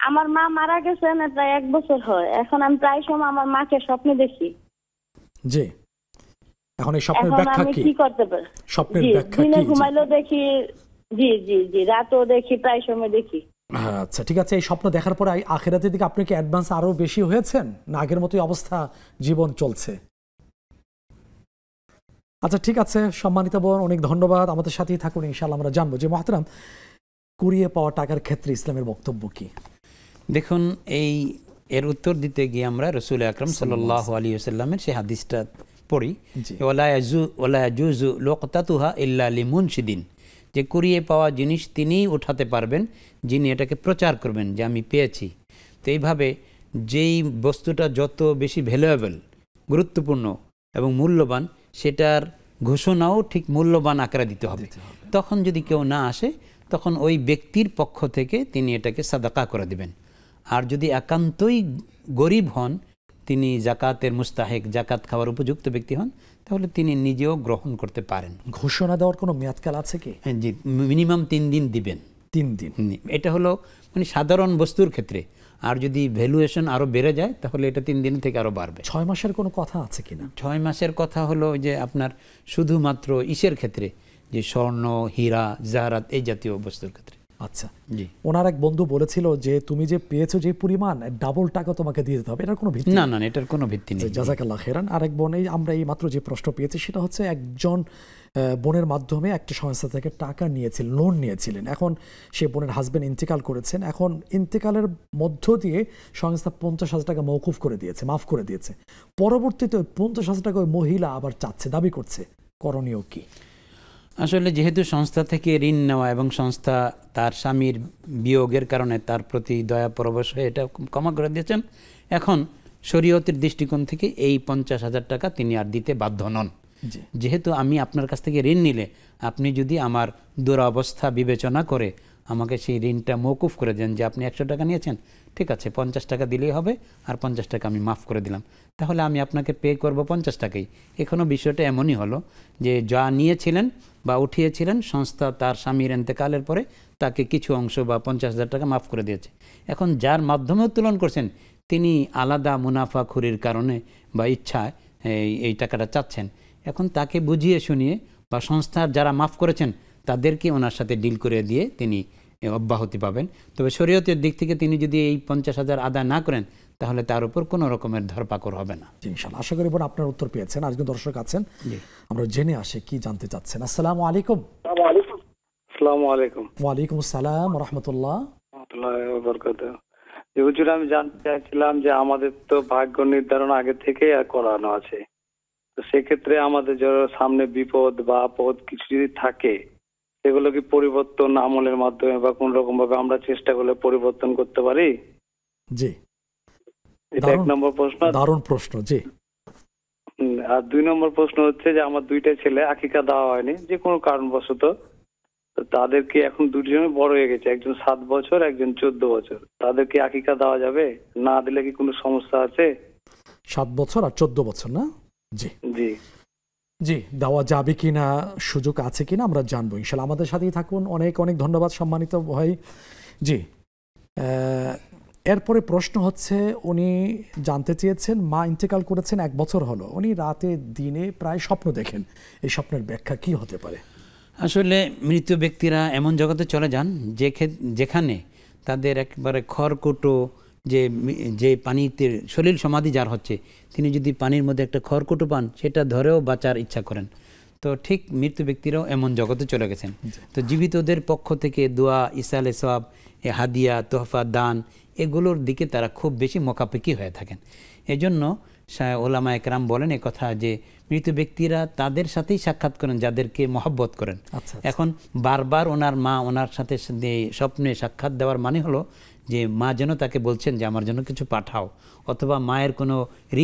আমার মা মারা গেছেন প্রায় এক বছর হয় এখন আমি প্রায় সময় আমার মাকে স্বপ্নে দেখি জি এখন এই স্বপ্নের ব্যাখ্যা কি কি করতে পারি স্বপ্নের ব্যাখ্যা কি দিনে ঘুমাইলেও দেখি জি জি জি রাতও দেখি প্রায় সময় দেখি আচ্ছা ঠিক আছে এই স্বপ্ন দেখার পর আখেরাতের দিকে আপনি কি অ্যাডভান্স আরো বেশি হয়েছেন না আগের মতোই অবস্থা জীবন চলছে আচ্ছা ঠিক আছে সম্মানিত বোন অনেক ধন্যবাদ আমাদের সাথেই থাকুন ইনশাল্লাহ আমরা জানবো যে মহাতারাম কুড়িয়ে পাওয়া টাকার ক্ষেত্রে ইসলামের বক্তব্য কি দেখুন এই এর উত্তর দিতে গিয়ে আমরা রসুল আকরম সাল আলী সাল্লামের সেই হাদিসটা পড়ি ওলায়াজু ওলায়াজুজু লোকতাতুহা ইল্লা লিমুনসিদিন যে কুড়িয়ে পাওয়া জিনিস তিনিই উঠাতে পারবেন যিনি এটাকে প্রচার করবেন যে আমি পেয়েছি তো এইভাবে যেই বস্তুটা যত বেশি ভ্যালুয়েবল গুরুত্বপূর্ণ এবং মূল্যবান সেটার ঘোষণাও ঠিক মূল্যবান আকারে দিতে হবে তখন যদি কেউ না আসে তখন ওই ব্যক্তির পক্ষ থেকে তিনি এটাকে সাদাকা করে দেবেন আর যদি একান্তই গরিব হন তিনি জাকাতের মুস্তাহেক জাকাত খাওয়ার উপযুক্ত ব্যক্তি হন তাহলে তিনি নিজেও গ্রহণ করতে পারেন ঘোষণা দেওয়ার কোনো মেয়াদকাল আছে কি হ্যাঁ জি মিনিমাম তিন দিন দিবেন তিন দিন এটা হলো মানে সাধারণ বস্তুর ক্ষেত্রে আর যদি ভ্যালুয়েশন আরও বেড়ে যায় তাহলে এটা তিন দিন থেকে আরও বাড়বে ছয় মাসের কোনো কথা আছে কিনা ছয় মাসের কথা হলো যে আপনার শুধুমাত্র ইসের ক্ষেত্রে যে স্বর্ণ হীরা জাহারাত এই জাতীয় বস্তুর ক্ষেত্রে আচ্ছা জি ওনার এক বন্ধু বলেছিল যে তুমি যে পেয়েছো যে পরিমাণ ডাবল টাকা তোমাকে দিয়ে দিতে হবে এটার কোনো ভিত্তি না না এটার কোনো ভিত্তি নেই আচ্ছা, জাজাকাল্লাহ খেরান আরেক বোন আমরা এই মাত্র যে প্রশ্ন পেয়েছি সেটা হচ্ছে একজন বোনের মাধ্যমে একটা সংস্থা থেকে টাকা নিয়েছিলেন লোন নিয়েছিলেন এখন সে বোনের হাজব্যান্ড ইন্তেকাল করেছেন এখন ইন্তেকালের মধ্য দিয়ে সংস্থা পঞ্চাশ হাজার টাকা মৌকুফ করে দিয়েছে মাফ করে দিয়েছে পরবর্তীতে ওই পঞ্চাশ হাজার টাকা ওই মহিলা আবার চাচ্ছে দাবি করছে করণীয় কি আসলে যেহেতু সংস্থা থেকে ঋণ নেওয়া এবং সংস্থা তার স্বামীর বিয়োগের কারণে তার প্রতি দয়া পরবশ হয়ে এটা ক্ষমা করে দিয়েছেন এখন শরীয়তের দৃষ্টিকোণ থেকে এই পঞ্চাশ হাজার টাকা তিনি আর দিতে বাধ্য নন যেহেতু আমি আপনার কাছ থেকে ঋণ নিলে আপনি যদি আমার দুরাবস্থা বিবেচনা করে আমাকে সেই ঋণটা মৌকুফ করে দেন যে আপনি একশো টাকা নিয়েছেন ঠিক আছে পঞ্চাশ টাকা দিলেই হবে আর পঞ্চাশ টাকা আমি মাফ করে দিলাম তাহলে আমি আপনাকে পে করব পঞ্চাশ টাকাই এখনও বিষয়টা এমনই হলো যে যা নিয়েছিলেন বা উঠিয়েছিলেন সংস্থা তার স্বামীর এন্তেকালের পরে তাকে কিছু অংশ বা পঞ্চাশ হাজার টাকা মাফ করে দিয়েছে এখন যার মাধ্যমে উত্তোলন করছেন তিনি আলাদা মুনাফা খুরির কারণে বা ইচ্ছায় এই টাকাটা চাচ্ছেন এখন তাকে বুঝিয়ে শুনিয়ে বা সংস্থার যারা মাফ করেছেন তাদেরকে ওনার সাথে ডিল করে দিয়ে তিনি অব্যাহতি পাবেন তবে শরীয়তের দিক থেকে তিনি যদি এই পঞ্চাশ হাজার আদায় না করেন তাহলে তার উপর কোনো রকমের ধরপাকড় হবে না ইনশাল্লাহ আশা করি আপনার উত্তর পেয়েছেন আজকে দর্শক আছেন আমরা জেনে আসে কি জানতে চাচ্ছেন আসসালামু আলাইকুম আসসালামু আলাইকুম ওয়ালাইকুম আসসালাম রহমতুল্লাহ আমি জানতে চাইছিলাম যে আমাদের তো ভাগ্য নির্ধারণ আগে থেকে করানো আছে তো সেক্ষেত্রে আমাদের যারা সামনে বিপদ বা আপদ কিছু যদি থাকে সেগুলো কি পরিবর্তন আমলের মাধ্যমে বা কোন রকম ভাবে আমরা চেষ্টা করলে পরিবর্তন করতে পারি জি এটা এক নম্বর প্রশ্ন দারুণ প্রশ্ন জি আর দুই নম্বর প্রশ্ন হচ্ছে যে আমার দুইটা ছেলে আকিকা দেওয়া হয়নি যে কোনো কারণবশত তাদেরকে এখন দুজনে বড় হয়ে গেছে একজন সাত বছর একজন চোদ্দ বছর তাদেরকে আকিকা দেওয়া যাবে না দিলে কি কোনো সমস্যা আছে সাত বছর আর চোদ্দ বছর না জি জি জি দেওয়া যাবে কি না সুযোগ আছে কি না আমরা জানবো ইনশাল্লাহ আমাদের সাথেই থাকুন অনেক অনেক ধন্যবাদ সম্মানিত ভাই জি এরপরে প্রশ্ন হচ্ছে উনি জানতে চেয়েছেন মা ইন্তেকাল করেছেন এক বছর হলো উনি রাতে দিনে প্রায় স্বপ্ন দেখেন এই স্বপ্নের ব্যাখ্যা কি হতে পারে আসলে মৃত ব্যক্তিরা এমন জগতে চলে যান যেখানে তাদের একবারে খড়কুটো যে যে পানিতে শরীর সমাধি যার হচ্ছে তিনি যদি পানির মধ্যে একটা খড়কুটু পান সেটা ধরেও বাঁচার ইচ্ছা করেন তো ঠিক মৃত্যু ব্যক্তিরাও এমন জগতে চলে গেছেন তো জীবিতদের পক্ষ থেকে দোয়া ইসালে সব হাদিয়া তোহফা দান এগুলোর দিকে তারা খুব বেশি মোকাপেকি হয়ে থাকেন এজন্য ওলামা একরাম বলেন এ কথা যে মৃত ব্যক্তিরা তাদের সাথেই সাক্ষাৎ করেন যাদেরকে মহব্বত করেন আচ্ছা, আচ্ছা। এখন বারবার ওনার মা ওনার সাথে স্বপ্নে সাক্ষাৎ দেওয়ার মানে হলো যে মা যেন তাকে বলছেন যে আমার জন্য কিছু পাঠাও অথবা মায়ের কোনো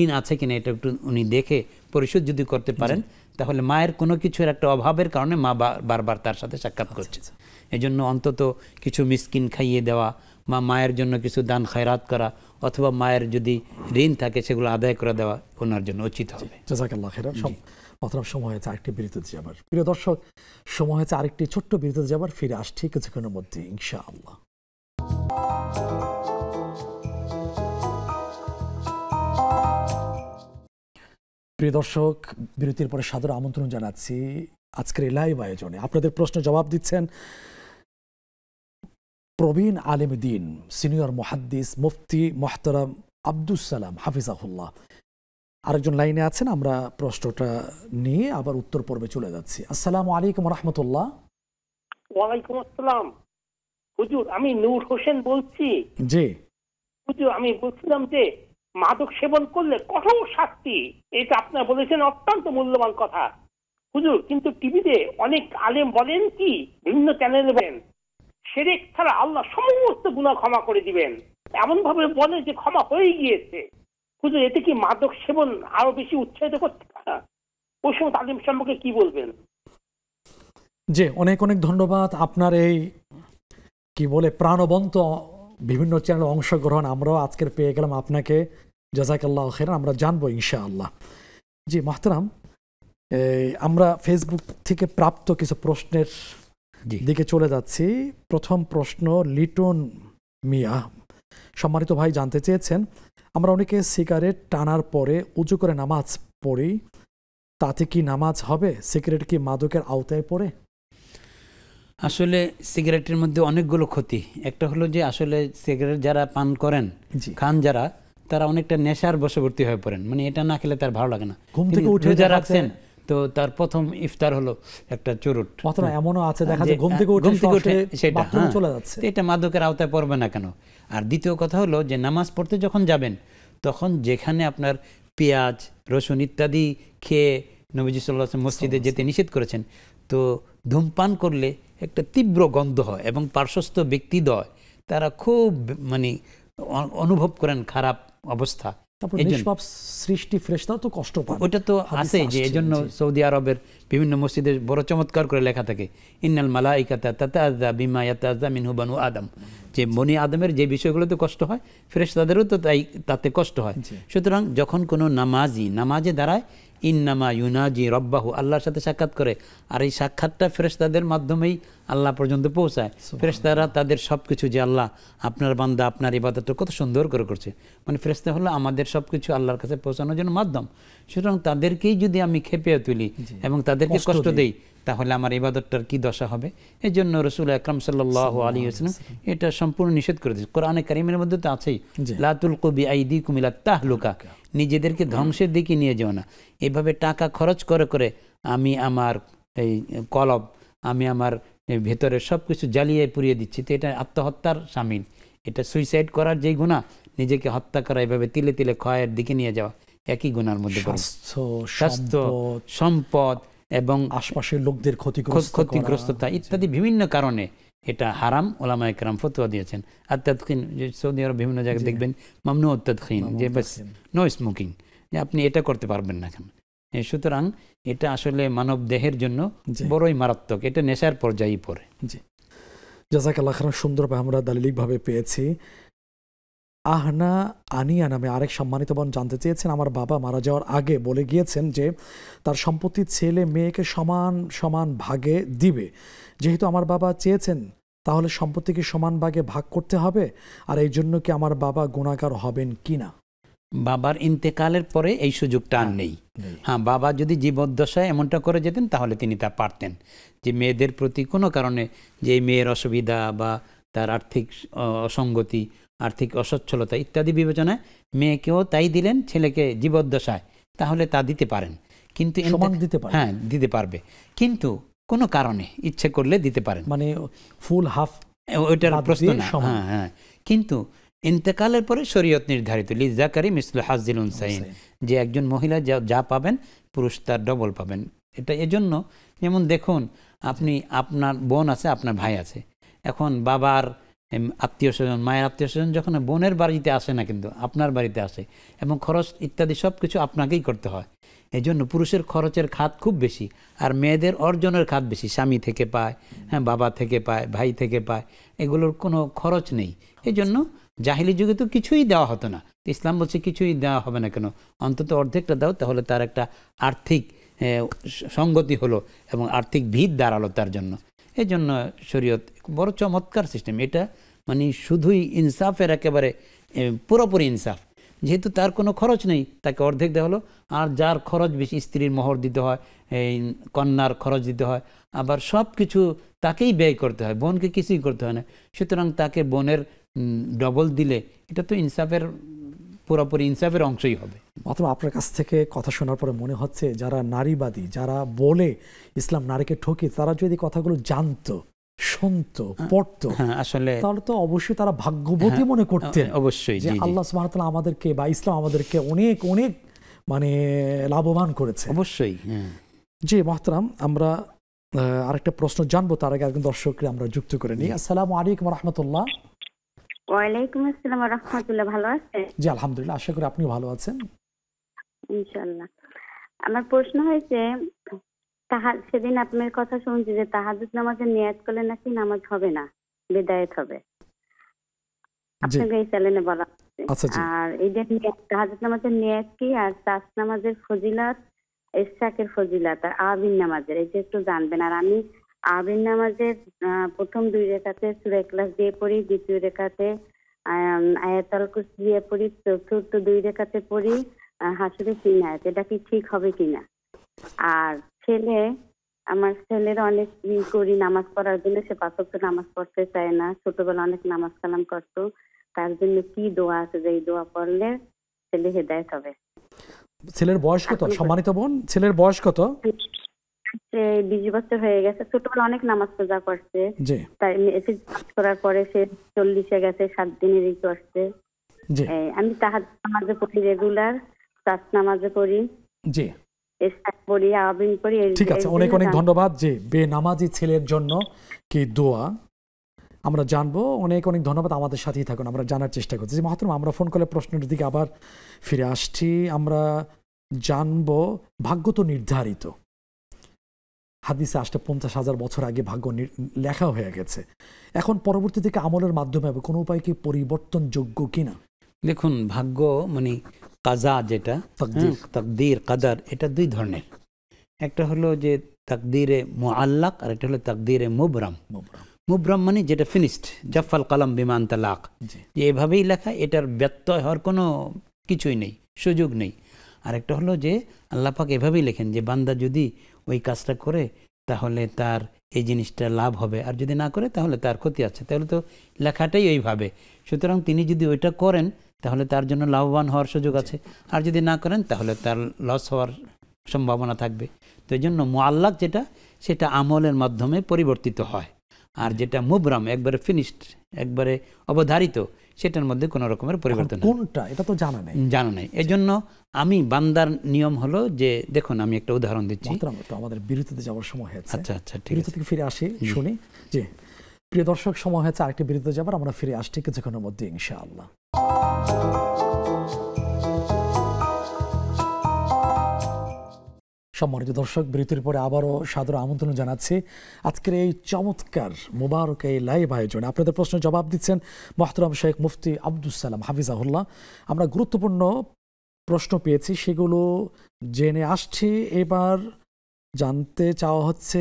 ঋণ আছে কিনা এটা একটু উনি দেখে পরিশোধ যদি করতে পারেন তাহলে মায়ের কোনো কিছুর একটা অভাবের কারণে মা বারবার তার সাথে সাক্ষাৎ আচ্ছা, করছে আচ্ছা। জন্য অন্তত কিছু মিসকিন খাইয়ে দেওয়া বা মায়ের জন্য কিছু দান খায়রাত করা অথবা মায়ের যদি ঋণ থাকে সেগুলো আদায় করে দেওয়া ওনার জন্য উচিত হবে জাজাকাল্লাহ অথবা সময় হয়েছে আরেকটি বিরতিতে যাবার প্রিয় দর্শক সময় হয়েছে আরেকটি ছোট্ট বিরতিতে যাবার ফিরে আসছি কিছুক্ষণের মধ্যে ইনশাআল্লাহ প্রিয় দর্শক বিরতির পরে সাদর আমন্ত্রণ জানাচ্ছি আজকের এই লাইভ আয়োজনে আপনাদের প্রশ্ন জবাব দিচ্ছেন প্রবীণ আলেম দিন সিনিয়র মহাদ্দিস মুফতি মোহতারাম আব্দুস সালাম হাফিজাহুল্লাহ আরেকজন লাইনে আছেন আমরা প্রশ্নটা নিয়ে আবার উত্তর পর্বে চলে যাচ্ছি আসসালাম আলাইকুম রহমতুল্লাহ হুজুর আমি নূর হোসেন বলছি জি হুজুর আমি বলছিলাম যে মাদক সেবন করলে কঠোর শাস্তি এটা আপনার বলেছেন অত্যন্ত মূল্যবান কথা হুজুর কিন্তু টিভিতে অনেক আলেম বলেন কি ভিন্ন চ্যানেলে বলেন সেরেক ছাড়া আল্লাহ সমস্ত গুণা ক্ষমা করে দিবেন এমন ভাবে বলে যে ক্ষমা হয়ে গিয়েছে হুজুর এতে কি মাদক সেবন আরো বেশি উৎসাহিত করতে ওই সময় তালিম সম্পর্কে কি বলবেন যে অনেক অনেক ধন্যবাদ আপনার এই কি বলে প্রাণবন্ত বিভিন্ন চ্যানেলে অংশগ্রহণ আমরাও আজকের পেয়ে গেলাম আপনাকে জাজাকাল্লাহ খেরান আমরা জানবো ইনশাআল্লাহ জি মাহতারাম আমরা ফেসবুক থেকে প্রাপ্ত কিছু প্রশ্নের দিকে চলে যাচ্ছি প্রথম প্রশ্ন লিটন মিয়া সম্মানিত ভাই জানতে চেয়েছেন আমরা অনেকে সিগারেট টানার পরে উঁচু করে নামাজ পড়ি তাতে কি নামাজ হবে সিগারেট কি মাদকের আওতায় পড়ে আসলে সিগারেটের মধ্যে অনেকগুলো ক্ষতি একটা হলো যে আসলে সিগারেট যারা পান করেন খান যারা তারা অনেকটা নেশার বশবর্তী হয়ে পড়েন মানে এটা না খেলে তার ভালো লাগে না ঘুম থেকে উঠে যা রাখছেন তো তার প্রথম ইফতার হলো একটা চুরুট এমনও আছে দেখা যায় ঘুম থেকে উঠে থেকে উঠে সেটা হ্যাঁ। চলে যাচ্ছে এটা মাদকের আওতায় পড়বে না কেন আর দ্বিতীয় কথা হলো যে নামাজ পড়তে যখন যাবেন তখন যেখানে আপনার পেঁয়াজ রসুন ইত্যাদি খেয়ে নবীজি সাল্লাহ মসজিদে যেতে নিষেধ করেছেন তো ধূমপান করলে একটা তীব্র গন্ধ হয় এবং পার্শ্বস্থ ব্যক্তিদ্বয় তারা খুব মানে অনুভব করেন খারাপ অবস্থা সৃষ্টি ফ্রেশ তো কষ্ট পায় ওটা তো আছে যে এজন্য সৌদি আরবের বিভিন্ন মসজিদে বড় চমৎকার করে লেখা থাকে ইন্নাল ইকাতা তাতা আজা বিমা আজদা মিনহু বানু আদম যে মনি আদমের যে বিষয়গুলোতে কষ্ট হয় ফ্রেশ তাদেরও তো তাই তাতে কষ্ট হয় সুতরাং যখন কোনো নামাজি নামাজে দাঁড়ায় ইন্নামা ইউনাজি রব্বাহু আল্লাহর সাথে সাক্ষাৎ করে আর এই সাক্ষাৎটা ফেরেস্তাদের মাধ্যমেই আল্লাহ পর্যন্ত পৌঁছায় ফেরেস্তারা তাদের সব কিছু যে আল্লাহ আপনার বান্দা আপনার বাদাটা কত সুন্দর করে করছে মানে ফেরেস্তা হলো আমাদের সব কিছু আল্লাহর কাছে পৌঁছানোর জন্য মাধ্যম সুতরাং তাদেরকেই যদি আমি খেপে তুলি এবং তাদেরকে কষ্ট দেই তাহলে আমার ইবাদতটার কি দশা হবে এই জন্য রসুল আকরম সাল্লাহ আলী আসলাম এটা সম্পূর্ণ নিষেধ করে দিয়েছে কোরআনে কারিমের মধ্যে তো আছেই লাতুল কবি আইদি কুমিলা তাহলুকা নিজেদেরকে ধ্বংসের দিকে নিয়ে যাও না এভাবে টাকা খরচ করে করে আমি আমার এই কলব আমি আমার ভেতরে সব কিছু জ্বালিয়ে পুড়িয়ে দিচ্ছি তো এটা আত্মহত্যার সামিল এটা সুইসাইড করার যেই গুণা নিজেকে হত্যা করা এভাবে তিলে তিলে ক্ষয়ের দিকে নিয়ে যাওয়া একই গুণার মধ্যে স্বাস্থ্য সম্পদ এবং আশপাশের লোকদের ক্ষতিগ্রস্ত ক্ষতিগ্রস্ততা ইত্যাদি বিভিন্ন কারণে এটা হারাম ওলামা একরাম ফতোয়া দিয়েছেন আর যে সৌদি আরব বিভিন্ন জায়গায় দেখবেন মামনু তৎক্ষীন যে ব্যাস নো স্মোকিং যে আপনি এটা করতে পারবেন না কেন সুতরাং এটা আসলে মানব দেহের জন্য বড়ই মারাত্মক এটা নেশার পর্যায়ে পড়ে জি আল্লাহ খান সুন্দরভাবে আমরা দালিলিকভাবে পেয়েছি আহনা আনিয়া নামে আরেক সম্মানিত বোন জানতে চেয়েছেন আমার বাবা মারা যাওয়ার আগে বলে গিয়েছেন যে তার সম্পত্তি ছেলে মেয়েকে সমান সমান ভাগে দিবে যেহেতু আমার বাবা চেয়েছেন তাহলে সম্পত্তিকে সমান ভাগে ভাগ করতে হবে আর এই জন্য কি আমার বাবা গুণাকার হবেন কি না বাবার ইন্তেকালের পরে এই সুযোগটা আর হ্যাঁ, নেই হ্যাঁ বাবা যদি জীবদ্দশায় এমনটা করে যেতেন তাহলে তিনি তা পারতেন যে মেয়েদের প্রতি কোনো কারণে যে মেয়ের অসুবিধা বা তার আর্থিক অসঙ্গতি আর্থিক অসচ্ছলতা ইত্যাদি বিবেচনায় মেয়েকেও তাই দিলেন ছেলেকে জীবদ্দশায় তাহলে তা দিতে পারেন কিন্তু দিতে হ্যাঁ দিতে পারবে কিন্তু কোনো কারণে ইচ্ছে করলে দিতে পারেন মানে ফুল হাফ ওইটার প্রশ্ন হ্যাঁ হ্যাঁ কিন্তু ইন্তেকালের পরে শরীয়ত নির্ধারিত লিজাকারি মিসল হাজিল হুসাইন যে একজন মহিলা যা যা পাবেন পুরুষ তার ডবল পাবেন এটা এজন্য যেমন দেখুন আপনি আপনার বোন আছে আপনার ভাই আছে এখন বাবার আত্মীয় স্বজন মায়ের আত্মীয় স্বজন যখন বোনের বাড়িতে আসে না কিন্তু আপনার বাড়িতে আসে এবং খরচ ইত্যাদি সব কিছু আপনাকেই করতে হয় এই জন্য পুরুষের খরচের খাত খুব বেশি আর মেয়েদের অর্জনের খাত বেশি স্বামী থেকে পায় হ্যাঁ বাবা থেকে পায় ভাই থেকে পায় এগুলোর কোনো খরচ নেই এই জন্য জাহিলি যুগে তো কিছুই দেওয়া হতো না ইসলাম বলছে কিছুই দেওয়া হবে না কেন অন্তত অর্ধেকটা দাও তাহলে তার একটা আর্থিক সঙ্গতি হলো এবং আর্থিক ভিত দাঁড়ালো তার জন্য এই জন্য শরীয়ত বড় চমৎকার সিস্টেম এটা মানে শুধুই ইনসাফের একেবারে পুরোপুরি ইনসাফ যেহেতু তার কোনো খরচ নেই তাকে অর্ধেক দেওয়া হলো আর যার খরচ বেশি স্ত্রীর মোহর দিতে হয় এই কন্যার খরচ দিতে হয় আবার সব কিছু তাকেই ব্যয় করতে হয় বোনকে কিছুই করতে হয় না সুতরাং তাকে বোনের ডবল দিলে এটা তো ইনসাফের পুরোপুরি ইনসাফের অংশই হবে অথবা আপনার কাছ থেকে কথা শোনার পরে মনে হচ্ছে যারা নারীবাদী যারা বলে ইসলাম নারীকে ঠকি তারা যদি কথাগুলো জানতো শুনত হ্যাঁ, আসলে তাহলে তো অবশ্যই তারা ভাগ্যবতী হ্যাঁ, মনে করতেন অবশ্যই যে আল্লাহ আমাদেরকে বা ইসলাম আমাদেরকে অনেক অনেক মানে লাভবান করেছে অবশ্যই হ্যাঁ। জি মহতারাম আমরা আরেকটা প্রশ্ন জানবো তার আগে একজন দর্শককে আমরা যুক্ত করে নিই আসসালাম আলাইকুম রহমতুল্লাহ ওয়ালাইকুম আসসালাম রহমতুল্লাহ ভালো আছেন জি আলহামদুলিল্লাহ আশা করি আপনি ভালো আছেন আমার প্রশ্ন হয়েছে তাহাজ সেদিন আপনার কথা শুনছি যে তাহাজুদ নামাজে নিয়াত করলে নাকি নামাজ হবে না বেদায়েত হবে আপনাকে এই চ্যানেলে বলা আচ্ছা, আর এই যে তাহাজুদ নামাজের নিয়াত কি আর চাষ নামাজের ফজিলাত ইসাকের ফজিলাত আর আবির নামাজের এই যে একটু জানবেন আর আমি আবির নামাজের প্রথম দুই রেখাতে সুরে ক্লাস দিয়ে পড়ি দ্বিতীয় রেখাতে আয়াতাল কুশ দিয়ে পড়ি চতুর্থ দুই রেখাতে পড়ি হাসুরে তিন আয়াত এটা কি ঠিক হবে কিনা আর ছেলে আমার ছেলের অনেক ই করি নামাজ পড়ার জন্য সে পাঁচক নামাজ পড়তে চায় না ছোটবেলা অনেক নামাজ কালাম করতো তার জন্য কি দোয়া আছে যে দোয়া পড়লে ছেলে হেদায়ত হবে ছেলের বয়স কত সম্মানিত বোন ছেলের বয়স কত বিশ বছর হয়ে গেছে ছোটবেলা অনেক নামাজ পূজা করছে তাই করার পরে সে চল্লিশে গেছে সাত দিনের ই করছে আমি তাহার নামাজে পড়ি রেগুলার চার নামাজে পড়ি জি ঠিক আছে অনেক অনেক ধন্যবাদ যে বেনামাজি ছেলের জন্য কি দোয়া আমরা জানবো অনেক অনেক ধন্যবাদ আমাদের সাথেই থাকুন আমরা জানার চেষ্টা করছি যে মহাত্মা আমরা ফোন করলে প্রশ্নের দিকে আবার ফিরে আসছি আমরা জানবো ভাগ্য তো নির্ধারিত হাদিসে আসতে পঞ্চাশ হাজার বছর আগে ভাগ্য লেখা হয়ে গেছে এখন পরবর্তী থেকে আমলের মাধ্যমে হবে কোনো উপায় কি পরিবর্তনযোগ্য কিনা দেখুন ভাগ্য মানে কাজা যেটা তাকদির কাদার এটা দুই ধরনের একটা হলো যে তাকদিরে আল্লাক আর একটা হলো তাকদিরে মুবরাম মুব্রাম মানে যেটা ফিনিশড জাফাল কালাম বিমান তালাক যে এভাবেই লেখা এটার ব্যত্যয় হওয়ার কোনো কিছুই নেই সুযোগ নেই আর একটা হলো যে আল্লাপাক এভাবেই লেখেন যে বান্দা যদি ওই কাজটা করে তাহলে তার এই জিনিসটা লাভ হবে আর যদি না করে তাহলে তার ক্ষতি আছে তাহলে তো লেখাটাই ওইভাবে সুতরাং তিনি যদি ওইটা করেন তাহলে তার জন্য লাভবান হওয়ার সুযোগ আছে আর যদি না করেন তাহলে তার লস হওয়ার সম্ভাবনা থাকবে তো এই জন্য মোয়াল্লাক যেটা সেটা আমলের মাধ্যমে পরিবর্তিত হয় আর যেটা মুবরাম একবারে ফিনিশড একবারে অবধারিত সেটার মধ্যে কোনো রকমের পরিবর্তন কোনটা এটা তো জানা নেই জানা নেই এজন্য আমি বান্দার নিয়ম হলো যে দেখুন আমি একটা উদাহরণ দিচ্ছি আমাদের বিরতিতে যাওয়ার সময় হয়েছে আচ্ছা আচ্ছা ঠিক আছে ফিরে আসি শুনি যে প্রিয় দর্শক সময় হয়েছে আরেকটি বিরতিতে যাবার আমরা ফিরে আসছি কিছুক্ষণের মধ্যে ইনশাআল্লাহ সম্মানিত দর্শক বিরতির পরে আবারও সাদর আমন্ত্রণ জানাচ্ছি আজকের এই চমৎকার মুবারক এই লাইভ আয়োজনে আপনাদের প্রশ্ন জবাব দিচ্ছেন মহতরম শেখ মুফতি আব্দুল সালাম হাফিজাহুল্লাহ আমরা গুরুত্বপূর্ণ প্রশ্ন পেয়েছি সেগুলো জেনে আসছি এবার জানতে চাওয়া হচ্ছে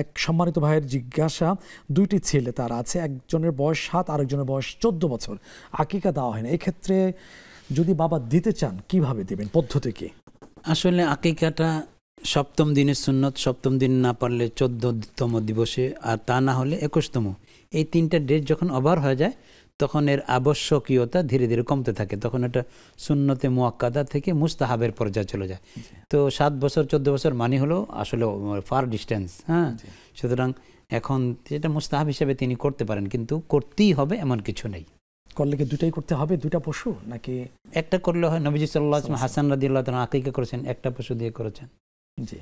এক সম্মানিত ভাইয়ের জিজ্ঞাসা দুইটি ছেলে তার আছে একজনের বয়স সাত আরেকজনের বয়স চোদ্দ বছর আকিকা দেওয়া হয় না এক্ষেত্রে যদি বাবা দিতে চান কিভাবে দেবেন পদ্ধতি কি আসলে আকিকাটা সপ্তম দিনের সুন্নত সপ্তম দিন না পারলে চোদ্দতম দিবসে আর তা না হলে একুশতম এই তিনটা ডেট যখন ওভার হয়ে যায় তখন এর আবশ্যকীয়তা ধীরে ধীরে কমতে থাকে তখন এটা শূন্যতে মোয়াক্কাদা থেকে মুস্তাহাবের পর্যায়ে চলে যায় তো সাত বছর চোদ্দ বছর মানে হলো আসলে ফার ডিস্টেন্স হ্যাঁ সুতরাং এখন যেটা মুস্তাহাব হিসেবে তিনি করতে পারেন কিন্তু করতেই হবে এমন কিছু নেই করলে কি দুটাই করতে হবে দুটা পশু নাকি একটা করলে হয় নবীজি সাল্লাহ হাসান রাদিল্লাহ তালা আকিকা করেছেন একটা পশু দিয়ে করেছেন জি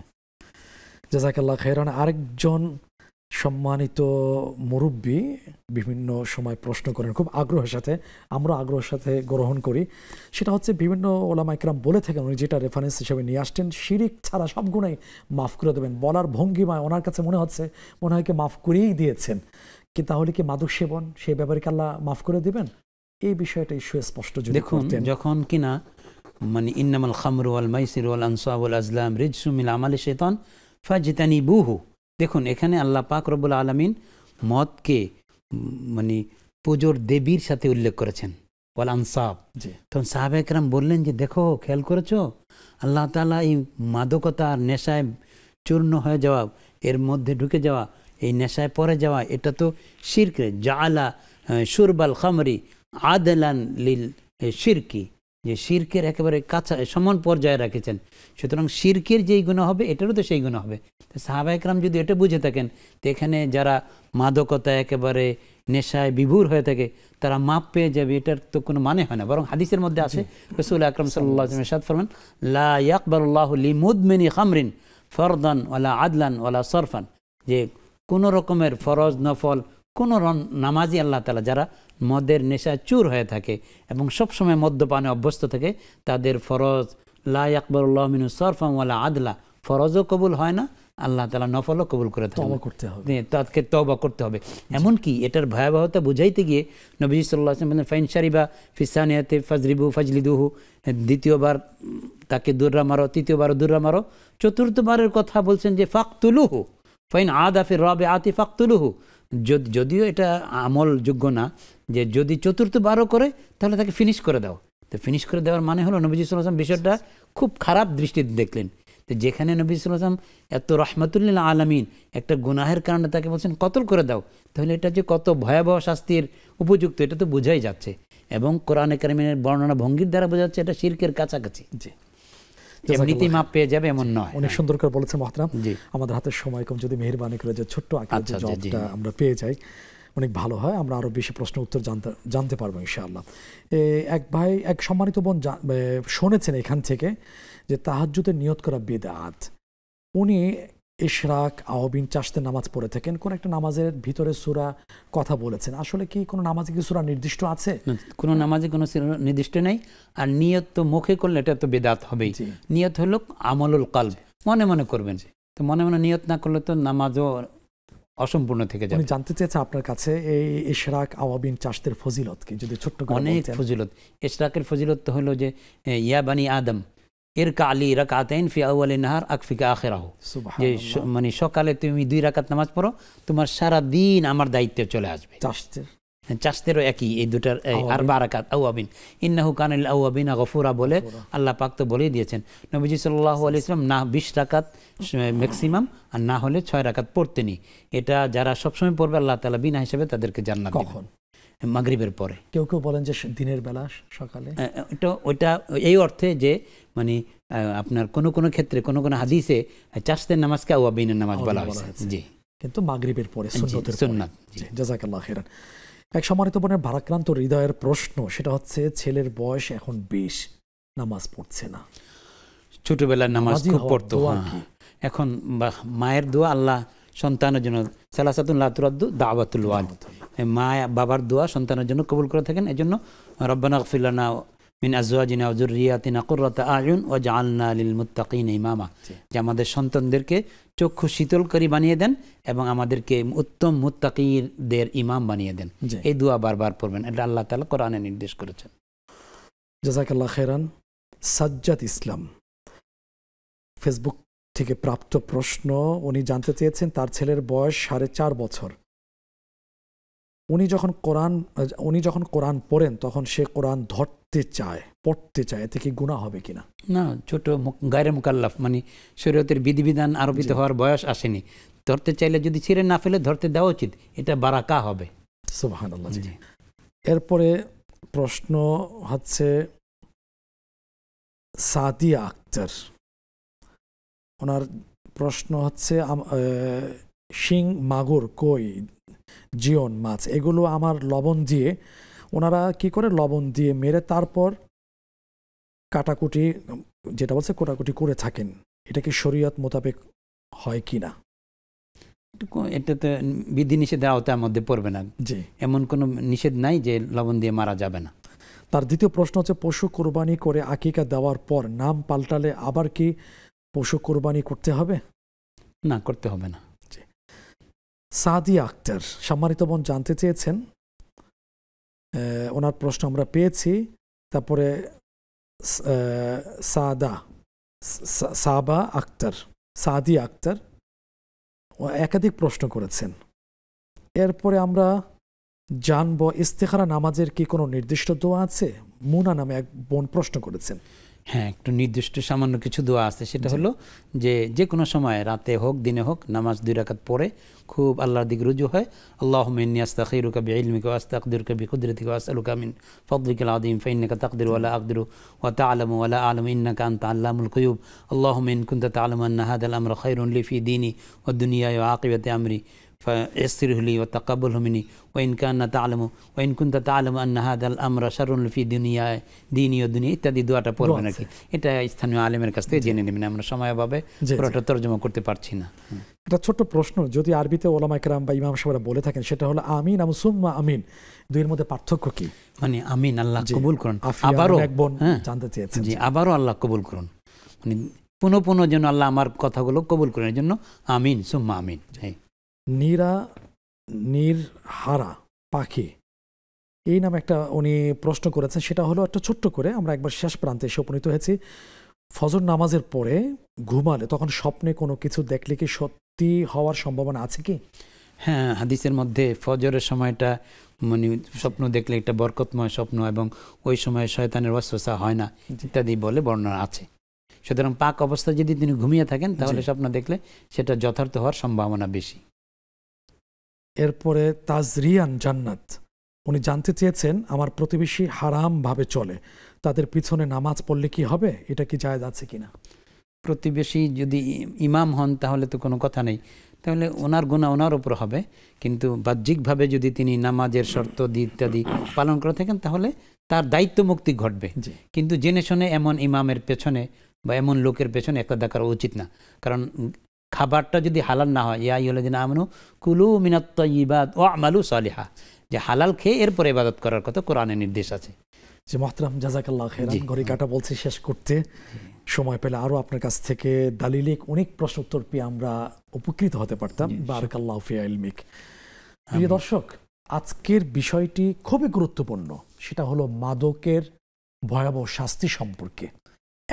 জাজাকাল্লাহ খেরান আরেকজন সম্মানিত মুরব্বী বিভিন্ন সময় প্রশ্ন করেন খুব আগ্রহের সাথে আমরা আগ্রহের সাথে গ্রহণ করি সেটা হচ্ছে বিভিন্ন ওলামাইকরাম বলে থাকেন উনি যেটা রেফারেন্স হিসেবে নিয়ে আসছেন শিরিক ছাড়া সব গুণাই মাফ করে দেবেন বলার ভঙ্গিমায় ওনার কাছে মনে হচ্ছে মনে হয় কি মাফ করেই দিয়েছেন কি তাহলে কি মাদক সেবন সেই ব্যাপারে কি আল্লাহ মাফ করে দেবেন এই বিষয়টা সুস্পষ্ট দেখুন যখন কিনা মানে ইন্নামাল খামরু আল মাইসির আল আনসাবুল আজলাম রিজসুমিল আমাল শেতন ফাজিতানি বুহু দেখুন এখানে আল্লাহ পাক রবুল আলমিন মদকে মানে পুজোর দেবীর সাথে উল্লেখ করেছেন ওয়াল আনসাব তখন একরাম বললেন যে দেখো খেয়াল করেছ আল্লাহ তালা এই মাদকতা আর নেশায় চূর্ণ হয়ে যাওয়া এর মধ্যে ঢুকে যাওয়া এই নেশায় পরে যাওয়া এটা তো শিরকে জালা সুরবাল খামরি আদলান লিল শিরকি যে শিরকের একেবারে কাছা সমান পর্যায়ে রেখেছেন সুতরাং শিরকের যেই গুণ হবে এটারও তো সেই গুণ হবে তো সাহাবাহিকরাম যদি এটা বুঝে থাকেন তো এখানে যারা মাদকতা একেবারে নেশায় বিভুর হয়ে থাকে তারা মাপ পেয়ে যাবে এটার তো কোনো মানে হয় না বরং হাদিসের মধ্যে আছে রসুল আকরম সাল্লাহ ফরমান লা ইয়াকবরুল্লাহ লিমুদমিনী খামরিন ফরদান ওলা আদলান ওলা সরফান যে কোনো রকমের ফরজ নফল কোনো রন নামাজি আল্লাহ তালা যারা মদের নেশায় চুর হয়ে থাকে এবং সবসময় মদ্যপানে অভ্যস্ত থাকে তাদের ফরজ লা আকবরুল্লাহ মিনু সরফামওয়ালা আদলা ফরজও কবুল হয় না আল্লাহ তালা নফলও কবুল করে থাকে হ্যাঁ, তাকে তবা করতে হবে এমনকি এটার ভয়াবহতা বুঝাইতে গিয়ে নবী সাল্লাহ ফাইন শারিবা ফিসানিয়াতে ফাজরিবু ফাজলিদুহু হ্যাঁ, দ্বিতীয়বার তাকে দুর্রা মারো তৃতীয়বার দুর্রা মারো চতুর্থবারের কথা বলছেন যে ফাক তুলুহু ফাইন আদ আফির রবে আতি ফাক তুলুহু যদিও এটা আমলযোগ্য না যে যদি চতুর্থ বারো করে তাহলে তাকে ফিনিশ করে দাও তো ফিনিশ করে দেওয়ার মানে হলো নবী আসলাম বিষয়টা খুব খারাপ দৃষ্টিতে দেখলেন তো যেখানে নবী আসলাম এত রহমতুল্লিল আলমিন একটা গুনাহের কারণে তাকে বলছেন কতল করে দাও তাহলে এটা যে কত ভয়াবহ শাস্তির উপযুক্ত এটা তো বোঝাই যাচ্ছে এবং কোরআনে কারিমিনের বর্ণনা ভঙ্গির দ্বারা বোঝা যাচ্ছে এটা শির্কের কাছাকাছি জি মাপ পেয়ে যাবে এমন নয় অনেক সুন্দর করে বলেছে মহাতরাম আমাদের হাতে সময় কম যদি মেহরবানি করে যে ছোট্ট আচ্ছা, আচ্ছা, জবটা আমরা পেয়ে যাই অনেক ভালো হয় আমরা আরও বেশি প্রশ্ন উত্তর জানতে জানতে পারবো ইনশাআল্লাহ এক ভাই এক সম্মানিত বোন শুনেছেন এখান থেকে যে তাহাজুতে নিয়ত করা বেদাত উনি ইশরাক আওবিন চাষতে নামাজ পড়ে থাকেন কোন একটা নামাজের ভিতরে সুরা কথা বলেছেন আসলে কি কোনো নামাজে কি সুরা নির্দিষ্ট আছে কোনো নামাজে কোনো নির্দিষ্ট নেই আর নিয়ত তো মুখে করলে এটা তো বেদাত হবেই নিয়ত হলো আমলুল কাল মনে মনে করবেন তো মনে মনে নিয়ত না করলে তো নামাজও অসম্পূর্ণ থেকে যাবে জানতে চেয়েছে আপনার কাছে এই ইশরাক আওয়াবিন চাষদের ফজিলত কি যদি ছোট্ট অনেক ফজিলত ইশরাকের ফজিলত তো হলো যে ইয়াবানি আদম এরকা আলী রাকাতেন ফি আউআল নাহার আকফিকা আখেরাহ যে মানে সকালে তুমি দুই রাকাত নামাজ পড়ো তোমার সারা দিন আমার দায়িত্বে চলে আসবে চাষতেরও একই এই দুটার আর বারাকাত আউআবিন ইন্নাহু কানিল আউয়াবিন গফুরা বলে আল্লাহ পাক তো বলেই দিয়েছেন নবীজি সাল্লাহ আলি ইসলাম না বিশ রাকাত ম্যাক্সিমাম আর না হলে ছয় রাকাত পড়তেনি এটা যারা সবসময় পড়বে আল্লাহ তাআলা বিনা হিসেবে তাদেরকে জান্নাত কখন মাগরীবের পরে কেউ কেউ বলেন যে দিনের বেলা সকালে এটা ওটা এই অর্থে যে মানে আপনার কোনো কোনো ক্ষেত্রে কোন কোন হাদিসে চাষদের নামাজকে আওয়াবিনের নামাজ বলা হয়েছে জি কিন্তু মাগরীবের পরে সুন্নতের সুন্নাত জাযাকাল্লাহ খাইরান এক সম্মানিত বোনের ভারাক্রান্ত হৃদয়ের প্রশ্ন সেটা হচ্ছে ছেলের বয়স এখন বেশ নামাজ পড়ছে না ছোটবেলার নামাজ খুব পড়তো হ্যাঁ। এখন মায়ের দোয়া আল্লাহ সন্তানের জন্য সালাসাতুল লাতুরাদ্দু দাওয়াতুল ওয়ালি মা বাবার দোয়া সন্তানের জন্য কবুল করে থাকেন জন্য রব্বানা ফিল্লানা মিন আজওয়াজিনা জুরিয়াতিনা কুররাতা আয়ুন ও জাআলনা লিল মুত্তাকিন ইমামা যে আমাদের সন্তানদেরকে চক্ষু শীতলকারী বানিয়ে দেন এবং আমাদেরকে উত্তম মুত্তাকিদের ইমাম বানিয়ে দেন এই দোয়া বারবার পড়বেন এটা আল্লাহ তালা কোরআনে নির্দেশ করেছেন জাজাকাল্লাহ খেরান সাজ্জাদ ইসলাম ফেসবুক থেকে প্রাপ্ত প্রশ্ন উনি জানতে চেয়েছেন তার ছেলের বয়স সাড়ে চার বছর উনি যখন কোরআন উনি যখন কোরআন পড়েন তখন সে কোরআন ধরতে চায় পড়তে চায় এতে কি গুণা হবে কিনা না ছোট গায়ের মোকাল্লাফ মানে শরীয়তের বিধিবিধান আরোপিত হওয়ার বয়স আসেনি ধরতে চাইলে যদি ছিঁড়ে না ফেলে ধরতে দেওয়া উচিত এটা বারাকা হবে সুবাহান এরপরে প্রশ্ন হচ্ছে সাদিয়া আক্তার ওনার প্রশ্ন হচ্ছে শিং মাগুর কই জিওন মাছ এগুলো আমার লবণ দিয়ে ওনারা কি করে লবণ দিয়ে মেরে তারপর কাটাকুটি যেটা বলছে কোটাকুটি করে থাকেন এটা কি শরীয়ত মোতাবেক হয় কি না এটা তো বিধিনিষেধ আওতার মধ্যে পড়বে না জি এমন কোনো নিষেধ নাই যে লবণ দিয়ে মারা যাবে না তার দ্বিতীয় প্রশ্ন হচ্ছে পশু কোরবানি করে আকিকা দেওয়ার পর নাম পাল্টালে আবার কি পশু কোরবানি করতে হবে না করতে হবে না সাদি আক্তার সম্মানিত বোন জানতে চেয়েছেন ওনার প্রশ্ন আমরা পেয়েছি তারপরে সাদা সাবা আক্তার সাদি আক্তার একাধিক প্রশ্ন করেছেন এরপরে আমরা জানব ইস্তেখারা নামাজের কি কোনো নির্দিষ্ট দোয়া আছে মুনা নামে এক বোন প্রশ্ন করেছেন হ্যাঁ একটু নির্দিষ্ট সামান্য কিছু দোয়া আছে সেটা হলো যে যে কোনো সময় রাতে হোক দিনে হোক নামাজ দুই রাকাত পড়ে খুব আল্লাহর দিক রুজু হয় আল্লাহ মিনী আস্তাখির কবি ইলমি কো আস্তাকদির কবি কুদরতি কো আসাল কামিন ফদলিক আদিম ফাইন্নাকা তাকদির ওয়ালা আকদির ওয়া তাআলামু ওয়ালা আলম ইন্নাকা আনতা আল্লামুল গায়ুব আল্লাহুম্মা ইন কুনতা তাআলামু আন্না হাদাল আমর খায়রুন লি ফি দীনি ওয়া দুনিয়া ওয়া আকিবাতি আমরি فاستر لي وتقبل مني হমিনি كان تعلم তালমু كنت تعلم তালম هذا হাদ شر في دنيا ديني ودنيا দুনিয়া ইত্যাদি দোয়াটা পড়বে নাকি এটা স্থানীয় আলেমের কাছ থেকে জেনে নেবেন আমরা সময় অভাবে পুরোটা তর্জমা করতে পারছি না একটা ছোট্ট প্রশ্ন যদি আরবিতে ওলামা একরাম বা ইমাম সাহেবরা বলে থাকেন সেটা হলো আমিন সুম্মা আমিন দুইয়ের মধ্যে পার্থক্য কি মানে আমিন আল্লাহ কবুল করুন আবারও এক বোন হ্যাঁ। জানতে চেয়েছেন জি আবারও আল্লাহ কবুল করুন মানে পুনঃ পুনঃ যেন আল্লাহ আমার কথাগুলো কবুল করেন জন্য আমিন সুম্মা আমিন হ্যাঁ নীরা নিরহারা পাখি এই নামে একটা উনি প্রশ্ন করেছেন সেটা হলো একটা ছোট্ট করে আমরা একবার শেষ প্রান্তে এসে উপনীত হয়েছি ফজর নামাজের পরে ঘুমালে তখন স্বপ্নে কোনো কিছু দেখলে কি সত্যি হওয়ার সম্ভাবনা আছে কি হ্যাঁ হাদিসের মধ্যে ফজরের সময়টা মানে স্বপ্ন দেখলে একটা বরকতময় স্বপ্ন এবং ওই সময় শয়তানের অস্বসা হয় না ইত্যাদি বলে বর্ণনা আছে সুতরাং পাক অবস্থায় যদি তিনি ঘুমিয়ে থাকেন তাহলে স্বপ্ন দেখলে সেটা যথার্থ হওয়ার সম্ভাবনা বেশি এরপরে তাজরিয়ান জান্নাত উনি জানতে চেয়েছেন আমার প্রতিবেশী হারামভাবে চলে তাদের পিছনে নামাজ পড়লে কি হবে এটা কি জায়জ আছে কিনা প্রতিবেশী যদি ইমাম হন তাহলে তো কোনো কথা নেই তাহলে ওনার গুণা ওনার উপর হবে কিন্তু বাহ্যিকভাবে যদি তিনি নামাজের শর্ত দি ইত্যাদি পালন করে থাকেন তাহলে তার দায়িত্ব মুক্তি ঘটবে কিন্তু জেনে শুনে এমন ইমামের পেছনে বা এমন লোকের পেছনে একদা করা উচিত না কারণ খাবারটা যদি হালাল না হয় ইয়া ইউলাদিন আমনু কুলু মিনাত্ত ইবাদ ও আমালু সালিহা যে হালাল খেয়ে এরপরে ইবাদত করার কথা কোরআনে নির্দেশ আছে যে মহতরাম জাজাকাল্লাহ খেরাম ঘড়ি কাটা বলছি শেষ করতে সময় পেলে আরও আপনার কাছ থেকে দালিলিক অনেক প্রশ্ন উত্তর পেয়ে আমরা উপকৃত হতে পারতাম বারকাল্লাহ ফিয়া ইলমিক প্রিয় দর্শক আজকের বিষয়টি খুবই গুরুত্বপূর্ণ সেটা হলো মাদকের ভয়াবহ শাস্তি সম্পর্কে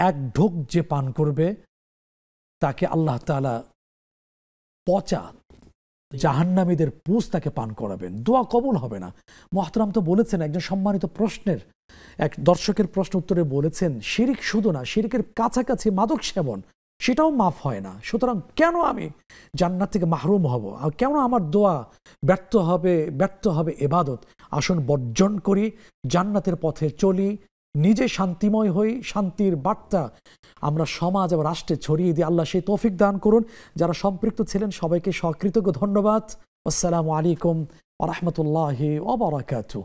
এক ঢোক যে পান করবে তাকে আল্লাহ তালা পচা জাহান্নামীদের পুষ তাকে পান করাবেন দোয়া কবুল হবে না মহাতরাম তো বলেছেন একজন সম্মানিত প্রশ্নের এক দর্শকের প্রশ্ন উত্তরে বলেছেন শিরিক শুধু না শিরিকের কাছাকাছি মাদক সেবন সেটাও মাফ হয় না সুতরাং কেন আমি জান্নাত থেকে মাহরুম হব আর কেন আমার দোয়া ব্যর্থ হবে ব্যর্থ হবে এবাদত আসন বর্জন করি জান্নাতের পথে চলি নিজে শান্তিময় হই শান্তির বার্তা আমরা সমাজ এবং রাষ্ট্রে ছড়িয়ে দিয়ে আল্লাহ সেই তৌফিক দান করুন যারা সম্পৃক্ত ছিলেন সবাইকে সকৃতজ্ঞ ধন্যবাদ আসসালামু আলাইকুম আ রহমতুল্লাহ ওবরাকাতু